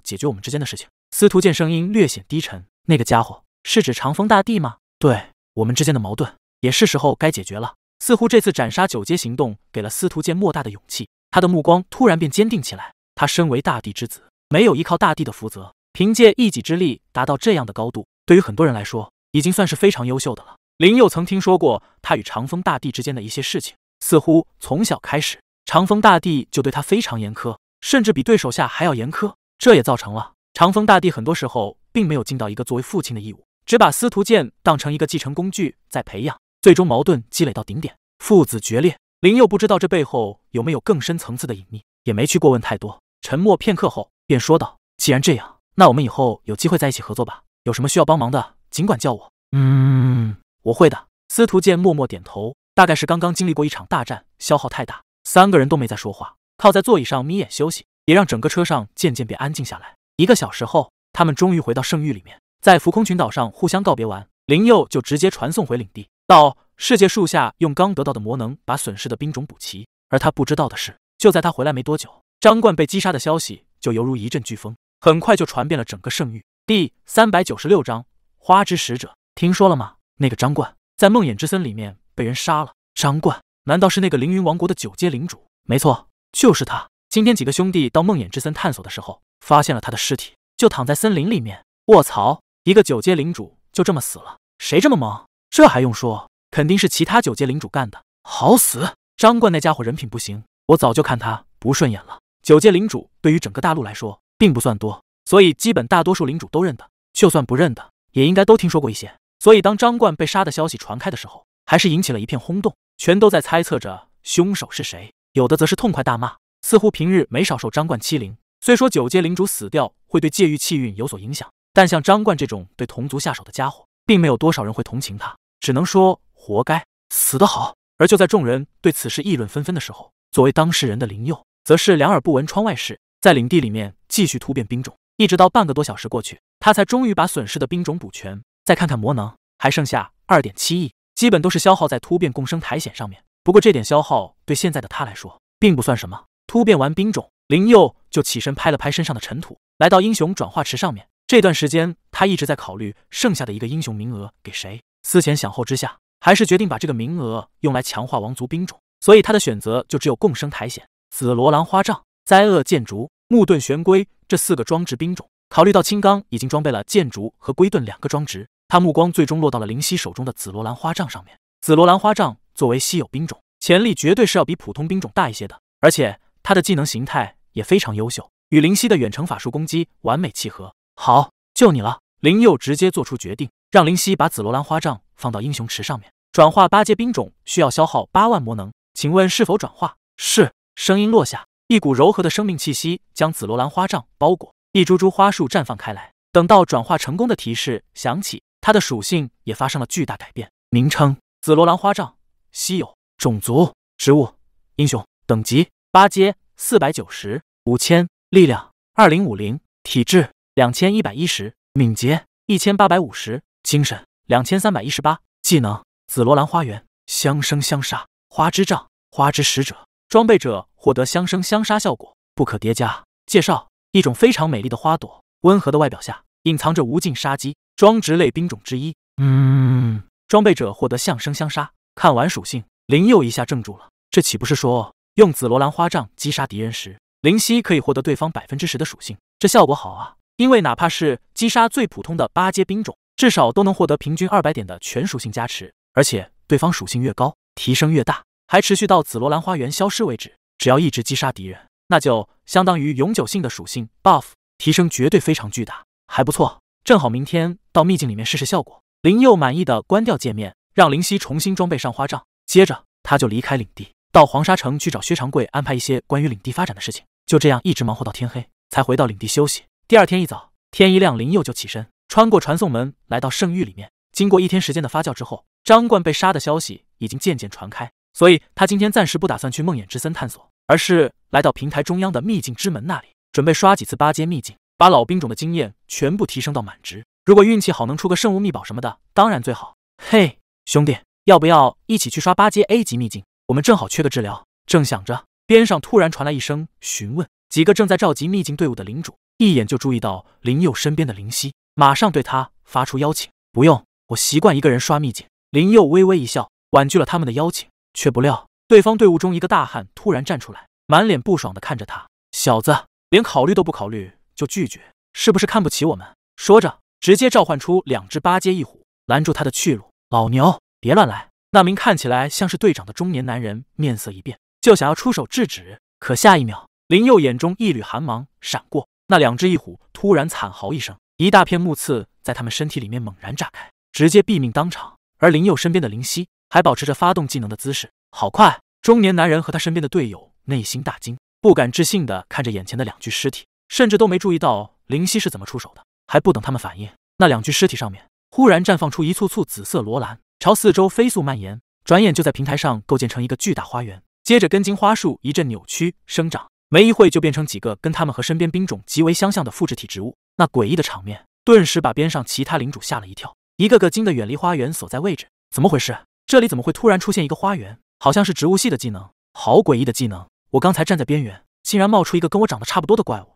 S1: 解决我们之间的事情。司徒剑声音略显低沉。那个家伙是指长风大帝吗？对，我们之间的矛盾也是时候该解决了。似乎这次斩杀九阶行动给了司徒剑莫大的勇气，他的目光突然变坚定起来。他身为大帝之子，没有依靠大帝的福泽，凭借一己之力达到这样的高度，对于很多人来说已经算是非常优秀的了。林佑曾听说过他与长风大帝之间的一些事情。似乎从小开始，长风大帝就对他非常严苛，甚至比对手下还要严苛。这也造成了长风大帝很多时候并没有尽到一个作为父亲的义务，只把司徒剑当成一个继承工具在培养。最终矛盾积累到顶点，父子决裂。林佑不知道这背后有没有更深层次的隐秘，也没去过问太多。沉默片刻后，便说道：“既然这样，那我们以后有机会在一起合作吧。有什么需要帮忙的，尽管叫我。”“嗯，我会的。”司徒剑默默点头。大概是刚刚经历过一场大战，消耗太大，三个人都没再说话，靠在座椅上眯眼休息，也让整个车上渐渐变安静下来。一个小时后，他们终于回到圣域里面，在浮空群岛上互相告别完，林佑就直接传送回领地，到世界树下用刚得到的魔能把损失的兵种补齐。而他不知道的是，就在他回来没多久，张冠被击杀的消息就犹如一阵飓风，很快就传遍了整个圣域。第三百九十六章花之使者，听说了吗？那个张冠在梦魇之森里面。被人杀了，张冠难道是那个凌云王国的九阶领主？没错，就是他。今天几个兄弟到梦魇之森探索的时候，发现了他的尸体，就躺在森林里面。卧槽，一个九阶领主就这么死了，谁这么猛？这还用说，肯定是其他九阶领主干的。好死，张冠那家伙人品不行，我早就看他不顺眼了。九阶领主对于整个大陆来说并不算多，所以基本大多数领主都认得，就算不认得，也应该都听说过一些。所以当张冠被杀的消息传开的时候，还是引起了一片轰动，全都在猜测着凶手是谁，有的则是痛快大骂，似乎平日没少受张冠欺凌。虽说九阶领主死掉会对界域气运有所影响，但像张冠这种对同族下手的家伙，并没有多少人会同情他，只能说活该死得好。而就在众人对此事议论纷纷的时候，作为当事人的林佑则是两耳不闻窗外事，在领地里面继续突变兵种，一直到半个多小时过去，他才终于把损失的兵种补全。再看看魔能，还剩下二点七亿。基本都是消耗在突变共生苔藓上面，不过这点消耗对现在的他来说并不算什么。突变完兵种，林佑就起身拍了拍身上的尘土，来到英雄转化池上面。这段时间他一直在考虑剩下的一个英雄名额给谁，思前想后之下，还是决定把这个名额用来强化王族兵种，所以他的选择就只有共生苔藓、紫罗兰花杖、灾厄剑竹、木盾玄龟这四个装置兵种。考虑到青钢已经装备了剑竹和龟盾两个装置。他目光最终落到了灵夕手中的紫罗兰花杖上面。紫罗兰花杖作为稀有兵种，潜力绝对是要比普通兵种大一些的，而且它的技能形态也非常优秀，与灵夕的远程法术攻击完美契合。好，就你了，灵佑直接做出决定，让灵夕把紫罗兰花杖放到英雄池上面。转化八阶兵种需要消耗八万魔能，请问是否转化？是。声音落下，一股柔和的生命气息将紫罗兰花杖包裹，一株株花束绽放开来。等到转化成功的提示响起。它的属性也发生了巨大改变。名称：紫罗兰花杖，稀有，种族：植物，英雄等级：八阶，四百九十五千，力量：二零五零，体质：两千一百一十，敏捷：一千八百五十，精神：两千三百一十八。技能：紫罗兰花园，相生相杀，花之杖，花之使者。装备者获得相生相杀效果，不可叠加。介绍：一种非常美丽的花朵，温和的外表下隐藏着无尽杀机。装职类兵种之一，
S2: 嗯，
S1: 装备者获得相生相杀。看完属性，林佑一下怔住了。这岂不是说，用紫罗兰花杖击杀敌人时，灵犀可以获得对方百分之十的属性？这效果好啊！因为哪怕是击杀最普通的八阶兵种，至少都能获得平均二百点的全属性加持。而且对方属性越高，提升越大，还持续到紫罗兰花园消失为止。只要一直击杀敌人，那就相当于永久性的属性 buff 提升，绝对非常巨大，还不错。正好明天到秘境里面试试效果。林佑满意的关掉界面，让林夕重新装备上花杖，接着他就离开领地，到黄沙城去找薛长贵，安排一些关于领地发展的事情。就这样一直忙活到天黑，才回到领地休息。第二天一早，天一亮，林佑就起身，穿过传送门来到圣域里面。经过一天时间的发酵之后，张冠被杀的消息已经渐渐传开，所以他今天暂时不打算去梦魇之森探索，而是来到平台中央的秘境之门那里，准备刷几次八阶秘境。把老兵种的经验全部提升到满值，如果运气好能出个圣物秘宝什么的，当然最好。嘿，兄弟，要不要一起去刷八阶 A 级秘境？我们正好缺个治疗。正想着，边上突然传来一声询问，几个正在召集秘境队伍的领主一眼就注意到林佑身边的林夕，马上对他发出邀请。不用，我习惯一个人刷秘境。林佑微微一笑，婉拒了他们的邀请。却不料对方队伍中一个大汉突然站出来，满脸不爽地看着他：“小子，连考虑都不考虑！”就拒绝，是不是看不起我们？说着，直接召唤出两只八阶翼虎，拦住他的去路。老牛，别乱来！那名看起来像是队长的中年男人面色一变，就想要出手制止。可下一秒，林佑眼中一缕寒芒闪过，那两只翼虎突然惨嚎一声，一大片木刺在他们身体里面猛然炸开，直接毙命当场。而林佑身边的林夕还保持着发动技能的姿势。好快！中年男人和他身边的队友内心大惊，不敢置信的看着眼前的两具尸体。甚至都没注意到灵犀是怎么出手的，还不等他们反应，那两具尸体上面忽然绽放出一簇簇紫色罗兰，朝四周飞速蔓延，转眼就在平台上构建成一个巨大花园。接着根茎花束一阵扭曲生长，没一会就变成几个跟他们和身边兵种极为相像的复制体植物。那诡异的场面顿时把边上其他领主吓了一跳，一个个惊得远离花园所在位置。怎么回事？这里怎么会突然出现一个花园？好像是植物系的技能，好诡异的技能！我刚才站在边缘，竟然冒出一个跟我长得差不多的怪物。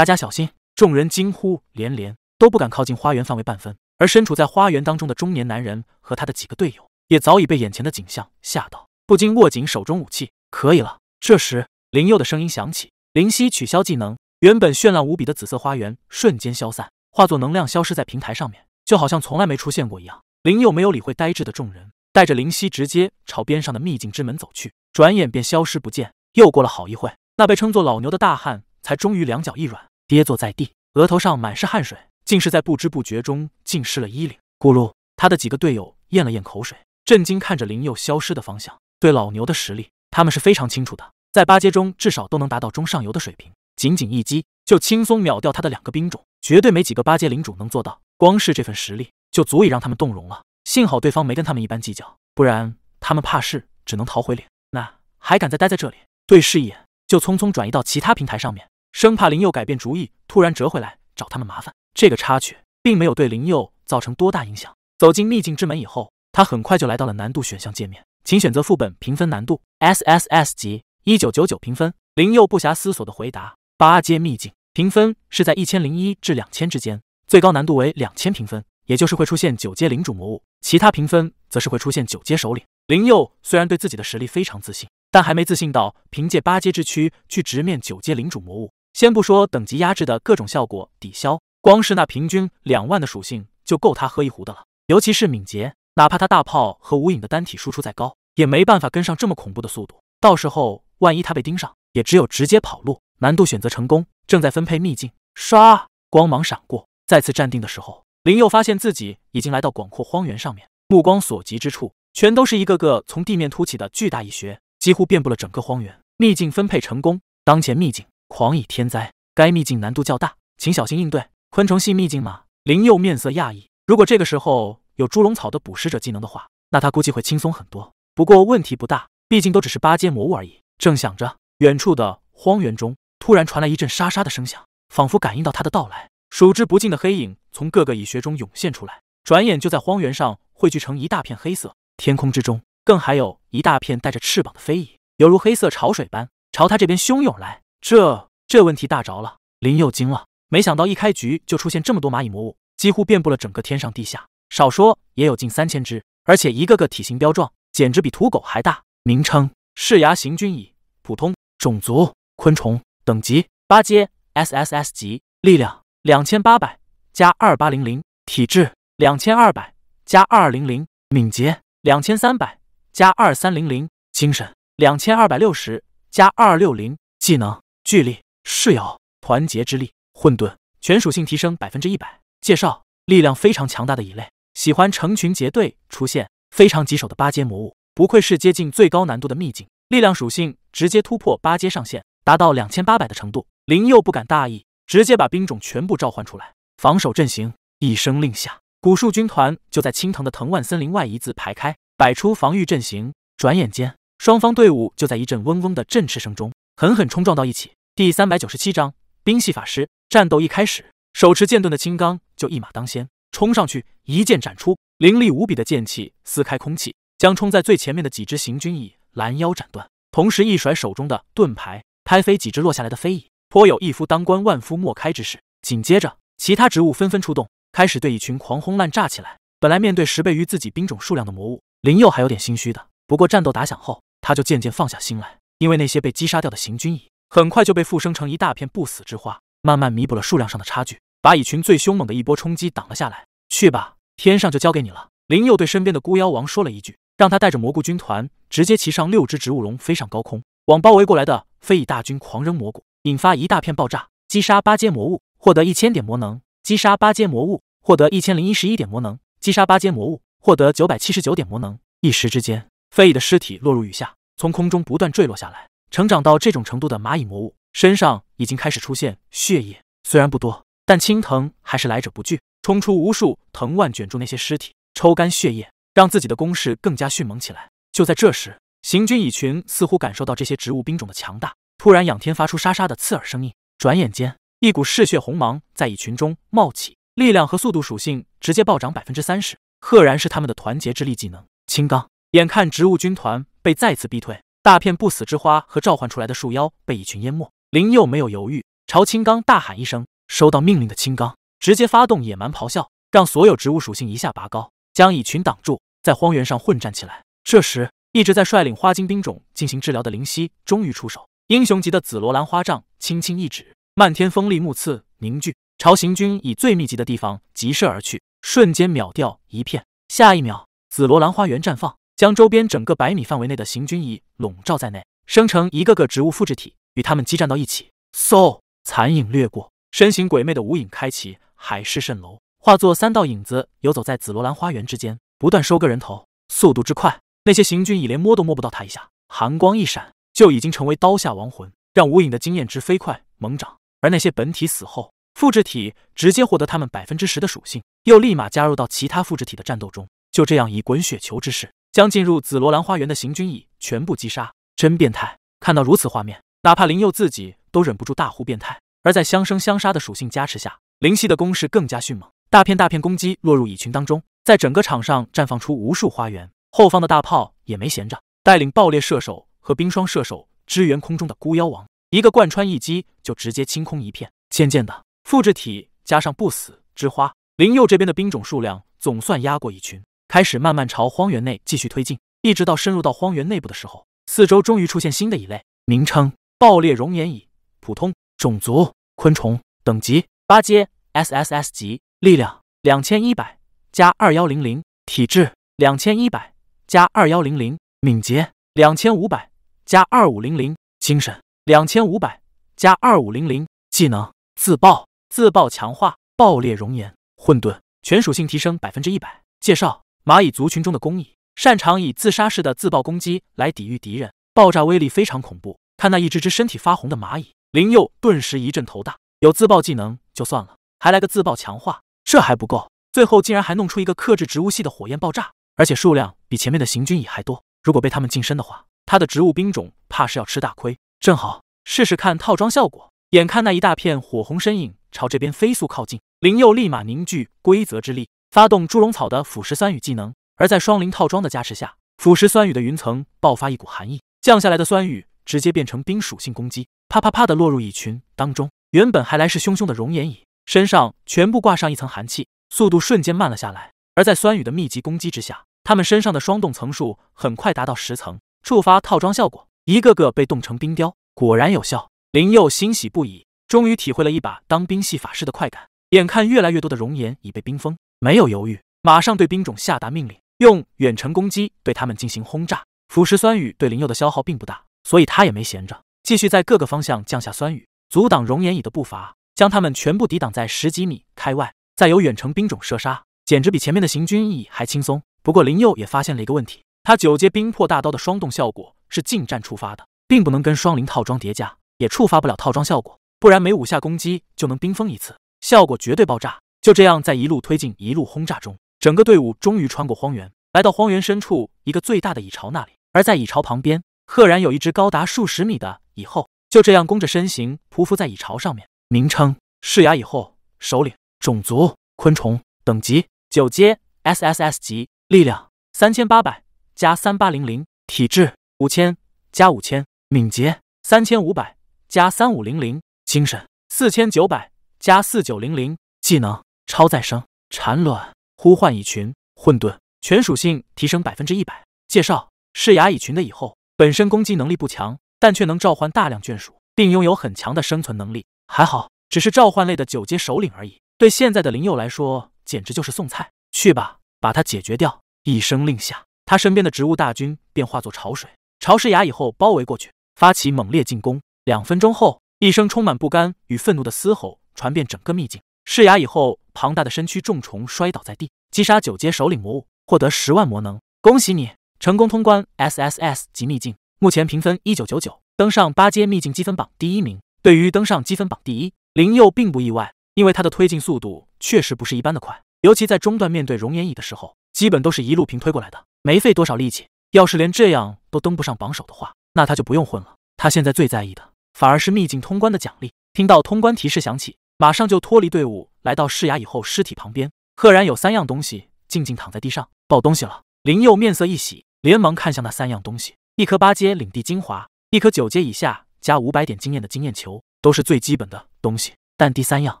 S1: 大家小心！众人惊呼连连，都不敢靠近花园范围半分。而身处在花园当中的中年男人和他的几个队友，也早已被眼前的景象吓到，不禁握紧手中武器。可以了。这时，林佑的声音响起：“林夕取消技能。”原本绚烂无比的紫色花园瞬间消散，化作能量消失在平台上面，就好像从来没出现过一样。林佑没有理会呆滞的众人，带着林夕直接朝边上的秘境之门走去，转眼便消失不见。又过了好一会那被称作老牛的大汉才终于两脚一软。跌坐在地，额头上满是汗水，竟是在不知不觉中浸湿了衣领。咕噜，他的几个队友咽了咽口水，震惊看着林佑消失的方向。对老牛的实力，他们是非常清楚的，在八阶中至少都能达到中上游的水平。仅仅一击就轻松秒掉他的两个兵种，绝对没几个八阶领主能做到。光是这份实力，就足以让他们动容了。幸好对方没跟他们一般计较，不然他们怕是只能逃回岭，那还敢再待在这里？对视一眼，就匆匆转移到其他平台上面。生怕林佑改变主意，突然折回来找他们麻烦。这个插曲并没有对林佑造成多大影响。走进秘境之门以后，他很快就来到了难度选项界面，请选择副本评分难度 S S S 级一九九九评分。林佑不暇思索的回答：“八阶秘境评分是在一千零一至两千之间，最高难度为两千评分，也就是会出现九阶领主魔物。其他评分则是会出现九阶首领。”林佑虽然对自己的实力非常自信，但还没自信到凭借八阶之躯去直面九阶领主魔物。先不说等级压制的各种效果抵消，光是那平均两万的属性就够他喝一壶的了。尤其是敏捷，哪怕他大炮和无影的单体输出再高，也没办法跟上这么恐怖的速度。到时候万一他被盯上，也只有直接跑路。难度选择成功，正在分配秘境。唰，光芒闪过，再次站定的时候，林佑发现自己已经来到广阔荒原上面，目光所及之处，全都是一个个从地面凸起的巨大蚁穴，几乎遍布了整个荒原。秘境分配成功，当前秘境。狂蚁天灾，该秘境难度较大，请小心应对。昆虫系秘境吗？灵佑面色讶异。如果这个时候有猪笼草的捕食者技能的话，那他估计会轻松很多。不过问题不大，毕竟都只是八阶魔物而已。正想着，远处的荒原中突然传来一阵沙沙的声响，仿佛感应到他的到来。数之不尽的黑影从各个蚁穴中涌现出来，转眼就在荒原上汇聚成一大片黑色。天空之中更还有一大片带着翅膀的飞蚁，犹如黑色潮水般朝他这边汹涌来。这这问题大着了，林又惊了，没想到一开局就出现这么多蚂蚁魔物，几乎遍布了整个天上地下，少说也有近三千只，而且一个个体型彪壮，简直比土狗还大。名称：噬牙行军蚁，普通种族：昆虫，等级：八阶 S S S 级，力量：两千八百加二八零零，体质：两千二百加二零零，敏捷：两千三百加二三零零，精神：两千二百六十加二六零，技能。巨力、噬咬、团结之力、混沌，全属性提升百分之一百。介绍：力量非常强大的蚁类，喜欢成群结队出现，非常棘手的八阶魔物。不愧是接近最高难度的秘境，力量属性直接突破八阶上限，达到两千八百的程度。林佑不敢大意，直接把兵种全部召唤出来，防守阵型。一声令下，古树军团就在青藤的藤蔓森林外一字排开，摆出防御阵型。转眼间，双方队伍就在一阵嗡嗡的振翅声中。狠狠冲撞到一起。第三百九十七章，兵系法师战斗一开始，手持剑盾的青钢就一马当先，冲上去一剑斩出，凌厉无比的剑气撕开空气，将冲在最前面的几只行军蚁拦腰斩断。同时一甩手中的盾牌，拍飞几只落下来的飞蚁，颇有一夫当关万夫莫开之势。紧接着，其他植物纷纷出动，开始对一群狂轰滥炸起来。本来面对十倍于自己兵种数量的魔物，林佑还有点心虚的，不过战斗打响后，他就渐渐放下心来。因为那些被击杀掉的行军蚁，很快就被复生成一大片不死之花，慢慢弥补了数量上的差距，把蚁群最凶猛的一波冲击挡了下来。去吧，天上就交给你了。林佑对身边的孤妖王说了一句，让他带着蘑菇军团直接骑上六只植物龙飞上高空，往包围过来的飞蚁大军狂扔蘑菇，引发一大片爆炸，击杀八阶魔物，获得一千点魔能；击杀八阶魔物，获得一千零一十一点魔能；击杀八阶魔物，获得九百七十九点魔能。一时之间，飞蚁的尸体落入雨下。从空中不断坠落下来，成长到这种程度的蚂蚁魔物身上已经开始出现血液，虽然不多，但青藤还是来者不拒，冲出无数藤蔓卷住那些尸体，抽干血液，让自己的攻势更加迅猛起来。就在这时，行军蚁群似乎感受到这些植物兵种的强大，突然仰天发出沙沙的刺耳声音，转眼间，一股嗜血红芒在蚁群中冒起，力量和速度属性直接暴涨百分之三十，赫然是他们的团结之力技能青钢。眼看植物军团被再次逼退，大片不死之花和召唤出来的树妖被蚁群淹没。林佑没有犹豫，朝青冈大喊一声。收到命令的青冈直接发动野蛮咆哮，让所有植物属性一下拔高，将蚁群挡住，在荒原上混战起来。这时，一直在率领花精兵种进行治疗的林夕终于出手，英雄级的紫罗兰花杖轻轻一指，漫天锋利木刺凝聚，朝行军蚁最密集的地方急射而去，瞬间秒掉一片。下一秒，紫罗兰花园绽放。将周边整个百米范围内的行军蚁笼罩在内，生成一个个植物复制体，与他们激战到一起。嗖，残影掠过，身形鬼魅的无影开启海市蜃楼，化作三道影子游走在紫罗兰花园之间，不断收割人头，速度之快，那些行军蚁连摸都摸不到他一下。寒光一闪，就已经成为刀下亡魂，让无影的经验值飞快猛涨。而那些本体死后，复制体直接获得他们百分之十的属性，又立马加入到其他复制体的战斗中，就这样以滚雪球之势。将进入紫罗兰花园的行军蚁全部击杀，真变态！看到如此画面，哪怕林佑自己都忍不住大呼变态。而在相生相杀的属性加持下，灵犀的攻势更加迅猛，大片大片攻击落入蚁群当中，在整个场上绽放出无数花园。后方的大炮也没闲着，带领爆裂射手和冰霜射手支援空中的孤妖王，一个贯穿一击就直接清空一片。渐渐的，复制体加上不死之花，林佑这边的兵种数量总算压过蚁群。开始慢慢朝荒原内继续推进，一直到深入到荒原内部的时候，四周终于出现新的一类，名称：爆裂熔岩蚁。普通种族：昆虫。等级：八阶 S S S 级。力量：两千一百加二幺零零。体质：两千一百加二幺零零。敏捷：两千五百加二五零零。精神：两千五百加二五零零。技能：自爆，自爆强化，爆裂熔岩，混沌。全属性提升百分之一百。介绍。蚂蚁族群中的工蚁擅长以自杀式的自爆攻击来抵御敌人，爆炸威力非常恐怖。看那一只只身体发红的蚂蚁，林佑顿时一阵头大。有自爆技能就算了，还来个自爆强化，这还不够，最后竟然还弄出一个克制植物系的火焰爆炸，而且数量比前面的行军蚁还多。如果被他们近身的话，他的植物兵种怕是要吃大亏。正好试试看套装效果。眼看那一大片火红身影朝这边飞速靠近，林佑立马凝聚规则之力。发动猪笼草的腐蚀酸雨技能，而在双灵套装的加持下，腐蚀酸雨的云层爆发一股寒意，降下来的酸雨直接变成冰属性攻击，啪啪啪的落入蚁群当中。原本还来势汹汹的熔岩蚁身上全部挂上一层寒气，速度瞬间慢了下来。而在酸雨的密集攻击之下，他们身上的霜冻层数很快达到十层，触发套装效果，一个个被冻成冰雕，果然有效。林佑欣喜不已，终于体会了一把当冰系法师的快感。眼看越来越多的熔岩已被冰封。没有犹豫，马上对兵种下达命令，用远程攻击对他们进行轰炸。腐蚀酸雨对灵佑的消耗并不大，所以他也没闲着，继续在各个方向降下酸雨，阻挡熔岩蚁的步伐，将他们全部抵挡在十几米开外。再由远程兵种射杀，简直比前面的行军蚁还轻松。不过灵佑也发现了一个问题：他九阶冰魄大刀的霜冻效果是近战触发的，并不能跟双灵套装叠加，也触发不了套装效果。不然每五下攻击就能冰封一次，效果绝对爆炸。就这样，在一路推进、一路轰炸中，整个队伍终于穿过荒原，来到荒原深处一个最大的蚁巢那里。而在蚁巢旁边，赫然有一只高达数十米的蚁后，就这样弓着身形，匍匐在蚁巢上面。名称：噬牙蚁后，首领，种族：昆虫，等级：九阶 SSS 级，力量：三千八百加三八零零，体质：五千加五千，敏捷：三千五百加三五零零，精神：四千九百加四九零零，技能。超再生、产卵、呼唤蚁群、混沌全属性提升百分之一百。介绍：噬牙蚁群的蚁后本身攻击能力不强，但却能召唤大量眷属，并拥有很强的生存能力。还好，只是召唤类的九阶首领而已，对现在的灵佑来说简直就是送菜。去吧，把它解决掉！一声令下，他身边的植物大军便化作潮水，朝噬牙蚁后包围过去，发起猛烈进攻。两分钟后，一声充满不甘与愤怒的嘶吼传遍整个秘境。噬牙以后，庞大的身躯重重摔倒在地，击杀九阶首领魔物，获得十万魔能。恭喜你成功通关 S S S 级秘境，目前评分一九九九，登上八阶秘境积分榜第一名。对于登上积分榜第一，林佑并不意外，因为他的推进速度确实不是一般的快，尤其在中段面对熔岩蚁的时候，基本都是一路平推过来的，没费多少力气。要是连这样都登不上榜首的话，那他就不用混了。他现在最在意的，反而是秘境通关的奖励。听到通关提示响起。马上就脱离队伍，来到噬崖以后尸体旁边，赫然有三样东西静静躺在地上。爆东西了！林佑面色一喜，连忙看向那三样东西：一颗八阶领地精华，一颗九阶以下加五百点经验的经验球，都是最基本的东西。但第三样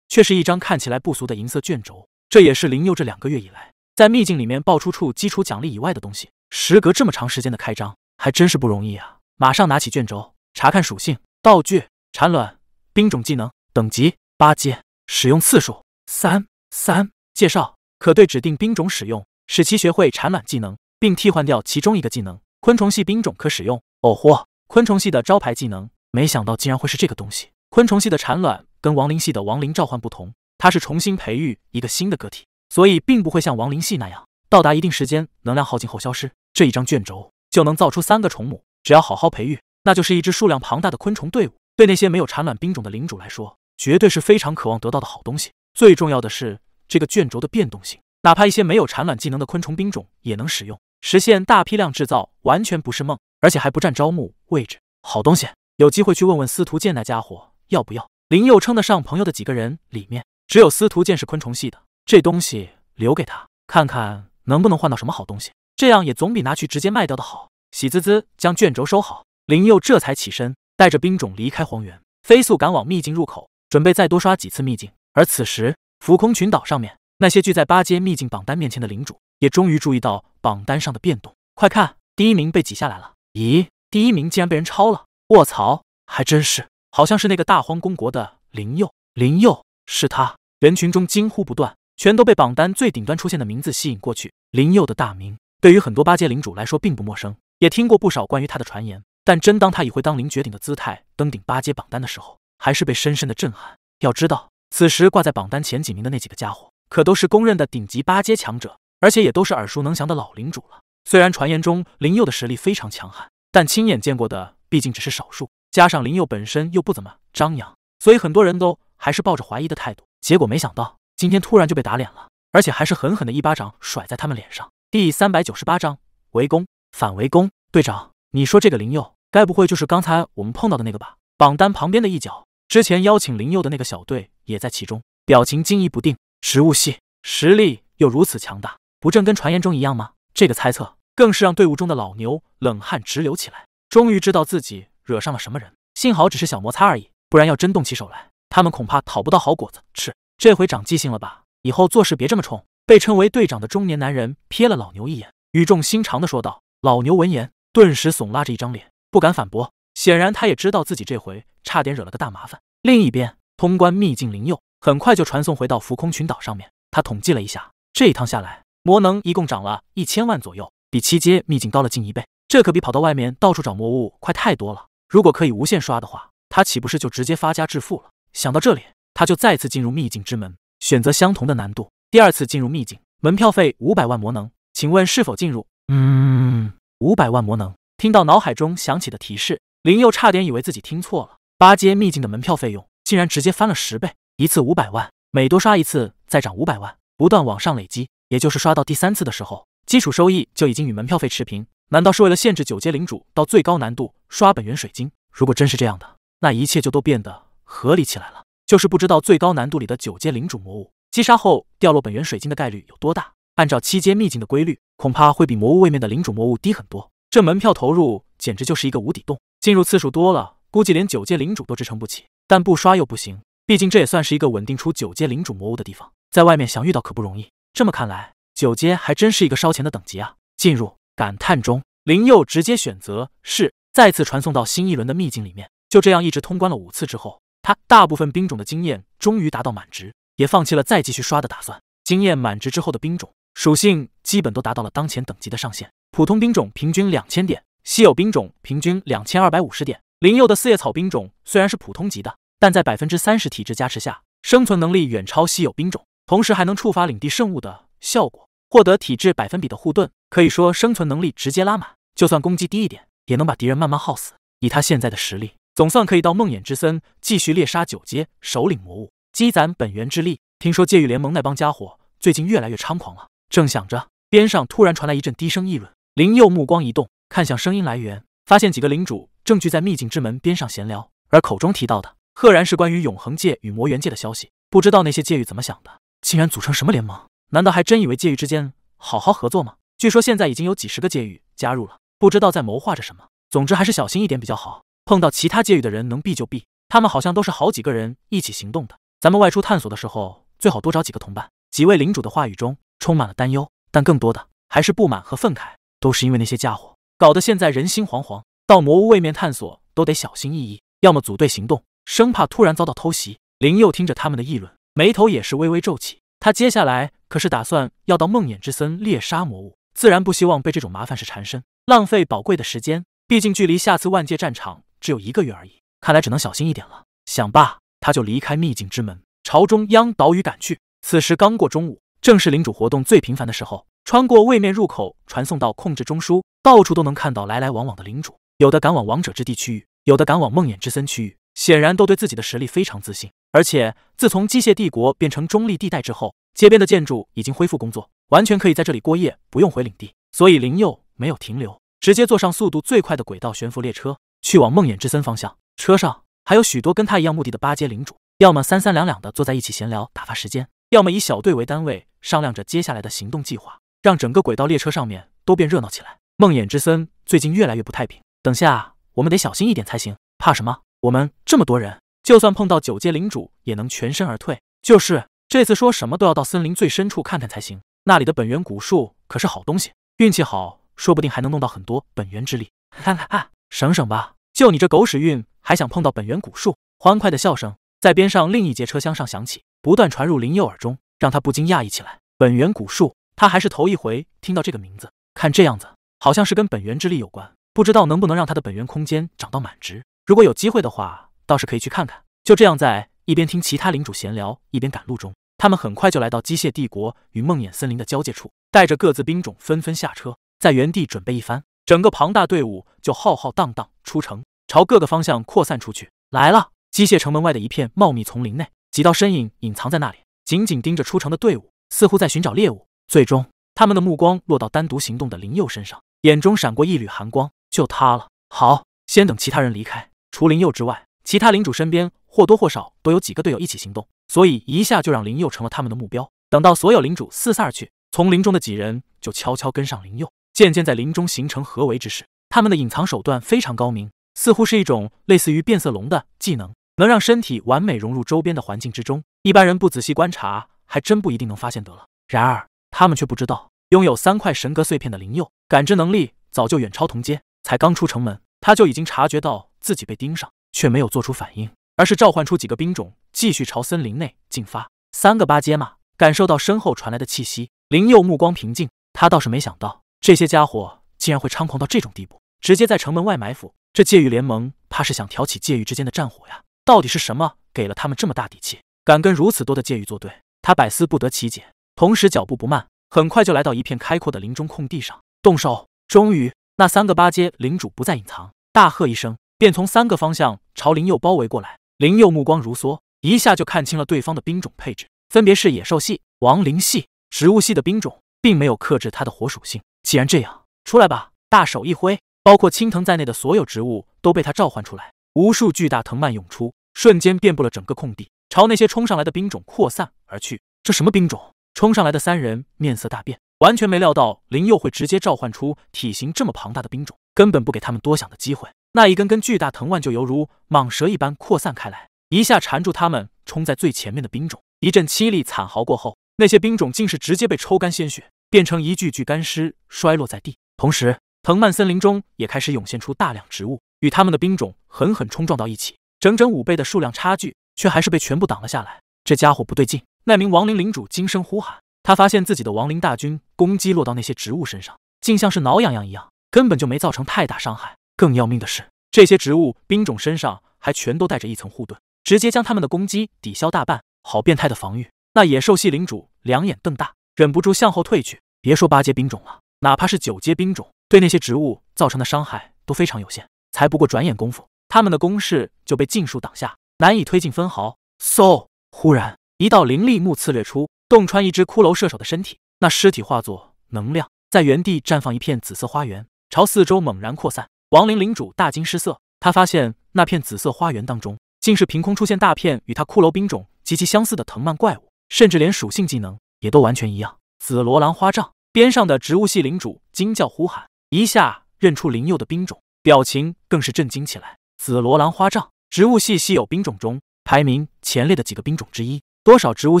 S1: 却是一张看起来不俗的银色卷轴，这也是林佑这两个月以来在秘境里面爆出处基础奖励以外的东西。时隔这么长时间的开张，还真是不容易啊！马上拿起卷轴查看属性、道具、产卵、兵种、技能、等级。八阶，使用次数三三。介绍：可对指定兵种使用，使其学会产卵技能，并替换掉其中一个技能。昆虫系兵种可使用。哦豁，昆虫系的招牌技能，没想到竟然会是这个东西。昆虫系的产卵跟亡灵系的亡灵召唤不同，它是重新培育一个新的个体，所以并不会像亡灵系那样，到达一定时间能量耗尽后消失。这一张卷轴就能造出三个虫母，只要好好培育，那就是一支数量庞大的昆虫队伍。对那些没有产卵兵种的领主来说，绝对是非常渴望得到的好东西。最重要的是，这个卷轴的变动性，哪怕一些没有产卵技能的昆虫兵种也能使用，实现大批量制造，完全不是梦。而且还不占招募位置，好东西！有机会去问问司徒剑那家伙要不要。林佑称得上朋友的几个人里面，只有司徒剑是昆虫系的，这东西留给他，看看能不能换到什么好东西。这样也总比拿去直接卖掉的好。喜滋滋将卷轴收好，林佑这才起身，带着兵种离开荒原，飞速赶往秘境入口。准备再多刷几次秘境。而此时，浮空群岛上面那些聚在八阶秘境榜单面前的领主，也终于注意到榜单上的变动。快看，第一名被挤下来了！咦，第一名竟然被人超了！卧槽，还真是！好像是那个大荒公国的灵佑。灵佑，是他！人群中惊呼不断，全都被榜单最顶端出现的名字吸引过去。灵佑的大名对于很多八阶领主来说并不陌生，也听过不少关于他的传言。但真当他以会当凌绝顶的姿态登顶八阶榜单的时候，还是被深深的震撼。要知道，此时挂在榜单前几名的那几个家伙，可都是公认的顶级八阶强者，而且也都是耳熟能详的老领主了。虽然传言中林佑的实力非常强悍，但亲眼见过的毕竟只是少数，加上林佑本身又不怎么张扬，所以很多人都还是抱着怀疑的态度。结果没想到，今天突然就被打脸了，而且还是狠狠的一巴掌甩在他们脸上。第三百九十八章围攻反围攻。队长，你说这个林佑，该不会就是刚才我们碰到的那个吧？榜单旁边的一角，之前邀请林佑的那个小队也在其中，表情惊疑不定。植物系实力又如此强大，不正跟传言中一样吗？这个猜测更是让队伍中的老牛冷汗直流起来，终于知道自己惹上了什么人。幸好只是小摩擦而已，不然要真动起手来，他们恐怕讨不到好果子。吃。这回长记性了吧？以后做事别这么冲。被称为队长的中年男人瞥了老牛一眼，语重心长地说道。老牛闻言，顿时耸拉着一张脸，不敢反驳。显然，他也知道自己这回差点惹了个大麻烦。另一边，通关秘境灵佑很快就传送回到浮空群岛上面。他统计了一下，这一趟下来，魔能一共涨了一千万左右，比七阶秘境高了近一倍。这可比跑到外面到处找魔物快太多了。如果可以无限刷的话，他岂不是就直接发家致富了？想到这里，他就再次进入秘境之门，选择相同的难度，第二次进入秘境，门票费五百万魔能，请问是否进入？嗯，五百万魔能。听到脑海中响起的提示。林佑差点以为自己听错了，八阶秘境的门票费用竟然直接翻了十倍，一次五百万，每多刷一次再涨五百万，不断往上累积，也就是刷到第三次的时候，基础收益就已经与门票费持平。难道是为了限制九阶领主到最高难度刷本源水晶？如果真是这样的，那一切就都变得合理起来了。就是不知道最高难度里的九阶领主魔物击杀后掉落本源水晶的概率有多大。按照七阶秘境的规律，恐怕会比魔物位面的领主魔物低很多。这门票投入简直就是一个无底洞。进入次数多了，估计连九阶领主都支撑不起。但不刷又不行，毕竟这也算是一个稳定出九阶领主魔物的地方，在外面想遇到可不容易。这么看来，九阶还真是一个烧钱的等级啊！进入感叹中，林佑直接选择是，再次传送到新一轮的秘境里面。就这样一直通关了五次之后，他大部分兵种的经验终于达到满值，也放弃了再继续刷的打算。经验满值之后的兵种属性基本都达到了当前等级的上限，普通兵种平均两千点。稀有兵种平均两千二百五十点，灵佑的四叶草兵种虽然是普通级的，但在百分之三十体质加持下，生存能力远超稀有兵种，同时还能触发领地圣物的效果，获得体质百分比的护盾，可以说生存能力直接拉满。就算攻击低一点，也能把敌人慢慢耗死。以他现在的实力，总算可以到梦魇之森继续猎杀九阶首领魔物，积攒本源之力。听说界域联盟那帮家伙最近越来越猖狂了。正想着，边上突然传来一阵低声议论，灵佑目光一动。看向声音来源，发现几个领主正聚在秘境之门边上闲聊，而口中提到的赫然是关于永恒界与魔元界的消息。不知道那些界域怎么想的，竟然组成什么联盟？难道还真以为界域之间好好合作吗？据说现在已经有几十个界域加入了，不知道在谋划着什么。总之还是小心一点比较好。碰到其他界域的人，能避就避。他们好像都是好几个人一起行动的。咱们外出探索的时候，最好多找几个同伴。几位领主的话语中充满了担忧，但更多的还是不满和愤慨，都是因为那些家伙。搞得现在人心惶惶，到魔物位面探索都得小心翼翼，要么组队行动，生怕突然遭到偷袭。林佑听着他们的议论，眉头也是微微皱起。他接下来可是打算要到梦魇之森猎杀魔物，自然不希望被这种麻烦事缠身，浪费宝贵的时间。毕竟距离下次万界战场只有一个月而已，看来只能小心一点了。想罢，他就离开秘境之门，朝中央岛屿赶去。此时刚过中午，正是领主活动最频繁的时候。穿过位面入口，传送到控制中枢。到处都能看到来来往往的领主，有的赶往王者之地区域，有的赶往梦魇之森区域，显然都对自己的实力非常自信。而且自从机械帝国变成中立地带之后，街边的建筑已经恢复工作，完全可以在这里过夜，不用回领地。所以林佑没有停留，直接坐上速度最快的轨道悬浮列车，去往梦魇之森方向。车上还有许多跟他一样目的的八阶领主，要么三三两两的坐在一起闲聊打发时间，要么以小队为单位商量着接下来的行动计划，让整个轨道列车上面都变热闹起来。梦魇之森最近越来越不太平，等下我们得小心一点才行。怕什么？我们这么多人，就算碰到九阶领主也能全身而退。就是这次说什么都要到森林最深处看看才行，那里的本源古树可是好东西，运气好说不定还能弄到很多本源之力。哈哈哈，省省吧，就你这狗屎运还想碰到本源古树？欢快的笑声在边上另一节车厢上响起，不断传入林佑耳中，让他不禁讶异起来。本源古树，他还是头一回听到这个名字。看这样子。好像是跟本源之力有关，不知道能不能让他的本源空间涨到满值。如果有机会的话，倒是可以去看看。就这样，在一边听其他领主闲聊，一边赶路中，他们很快就来到机械帝国与梦魇森林的交界处，带着各自兵种纷纷下车，在原地准备一番，整个庞大队伍就浩浩荡荡出城，朝各个方向扩散出去。来了，机械城门外的一片茂密丛林内，几道身影隐藏在那里，紧紧盯着出城的队伍，似乎在寻找猎物。最终。他们的目光落到单独行动的林佑身上，眼中闪过一缕寒光，就他了。好，先等其他人离开。除林佑之外，其他领主身边或多或少都有几个队友一起行动，所以一下就让林佑成了他们的目标。等到所有领主四散而去，丛林中的几人就悄悄跟上林佑，渐渐在林中形成合围之势。他们的隐藏手段非常高明，似乎是一种类似于变色龙的技能，能让身体完美融入周边的环境之中。一般人不仔细观察，还真不一定能发现得了。然而。他们却不知道，拥有三块神格碎片的灵佑感知能力早就远超同阶。才刚出城门，他就已经察觉到自己被盯上，却没有做出反应，而是召唤出几个兵种，继续朝森林内进发。三个八阶嘛，感受到身后传来的气息，灵佑目光平静。他倒是没想到，这些家伙竟然会猖狂到这种地步，直接在城门外埋伏。这界域联盟怕是想挑起界域之间的战火呀！到底是什么给了他们这么大底气，敢跟如此多的界域作对？他百思不得其解。同时脚步不慢，很快就来到一片开阔的林中空地上。动手！终于，那三个八阶领主不再隐藏，大喝一声，便从三个方向朝林佑包围过来。林佑目光如梭，一下就看清了对方的兵种配置，分别是野兽系、亡灵系、植物系的兵种，并没有克制他的火属性。既然这样，出来吧！大手一挥，包括青藤在内的所有植物都被他召唤出来，无数巨大藤蔓涌出，瞬间遍布了整个空地，朝那些冲上来的兵种扩散而去。这什么兵种？冲上来的三人面色大变，完全没料到林佑会直接召唤出体型这么庞大的兵种，根本不给他们多想的机会。那一根根巨大藤蔓就犹如蟒蛇一般扩散开来，一下缠住他们冲在最前面的兵种。一阵凄厉惨嚎过后，那些兵种竟是直接被抽干鲜血，变成一具具干尸摔落在地。同时，藤蔓森林中也开始涌现出大量植物，与他们的兵种狠狠冲撞到一起。整整五倍的数量差距，却还是被全部挡了下来。这家伙不对劲！那名亡灵领主惊声呼喊，他发现自己的亡灵大军攻击落到那些植物身上，竟像是挠痒痒一样，根本就没造成太大伤害。更要命的是，这些植物兵种身上还全都带着一层护盾，直接将他们的攻击抵消大半。好变态的防御！那野兽系领主两眼瞪大，忍不住向后退去。别说八阶兵种了，哪怕是九阶兵种，对那些植物造成的伤害都非常有限。才不过转眼功夫，他们的攻势就被尽数挡下，难以推进分毫。嗖！忽然。一道凌厉目刺掠出，洞穿一只骷髅射手的身体。那尸体化作能量，在原地绽放一片紫色花园，朝四周猛然扩散。亡灵领主大惊失色，他发现那片紫色花园当中，竟是凭空出现大片与他骷髅兵种极其相似的藤蔓怪物，甚至连属性技能也都完全一样。紫罗兰花杖边上的植物系领主惊叫呼喊，一下认出灵佑的兵种，表情更是震惊起来。紫罗兰花杖，植物系稀有兵种中排名前列的几个兵种之一。多少植物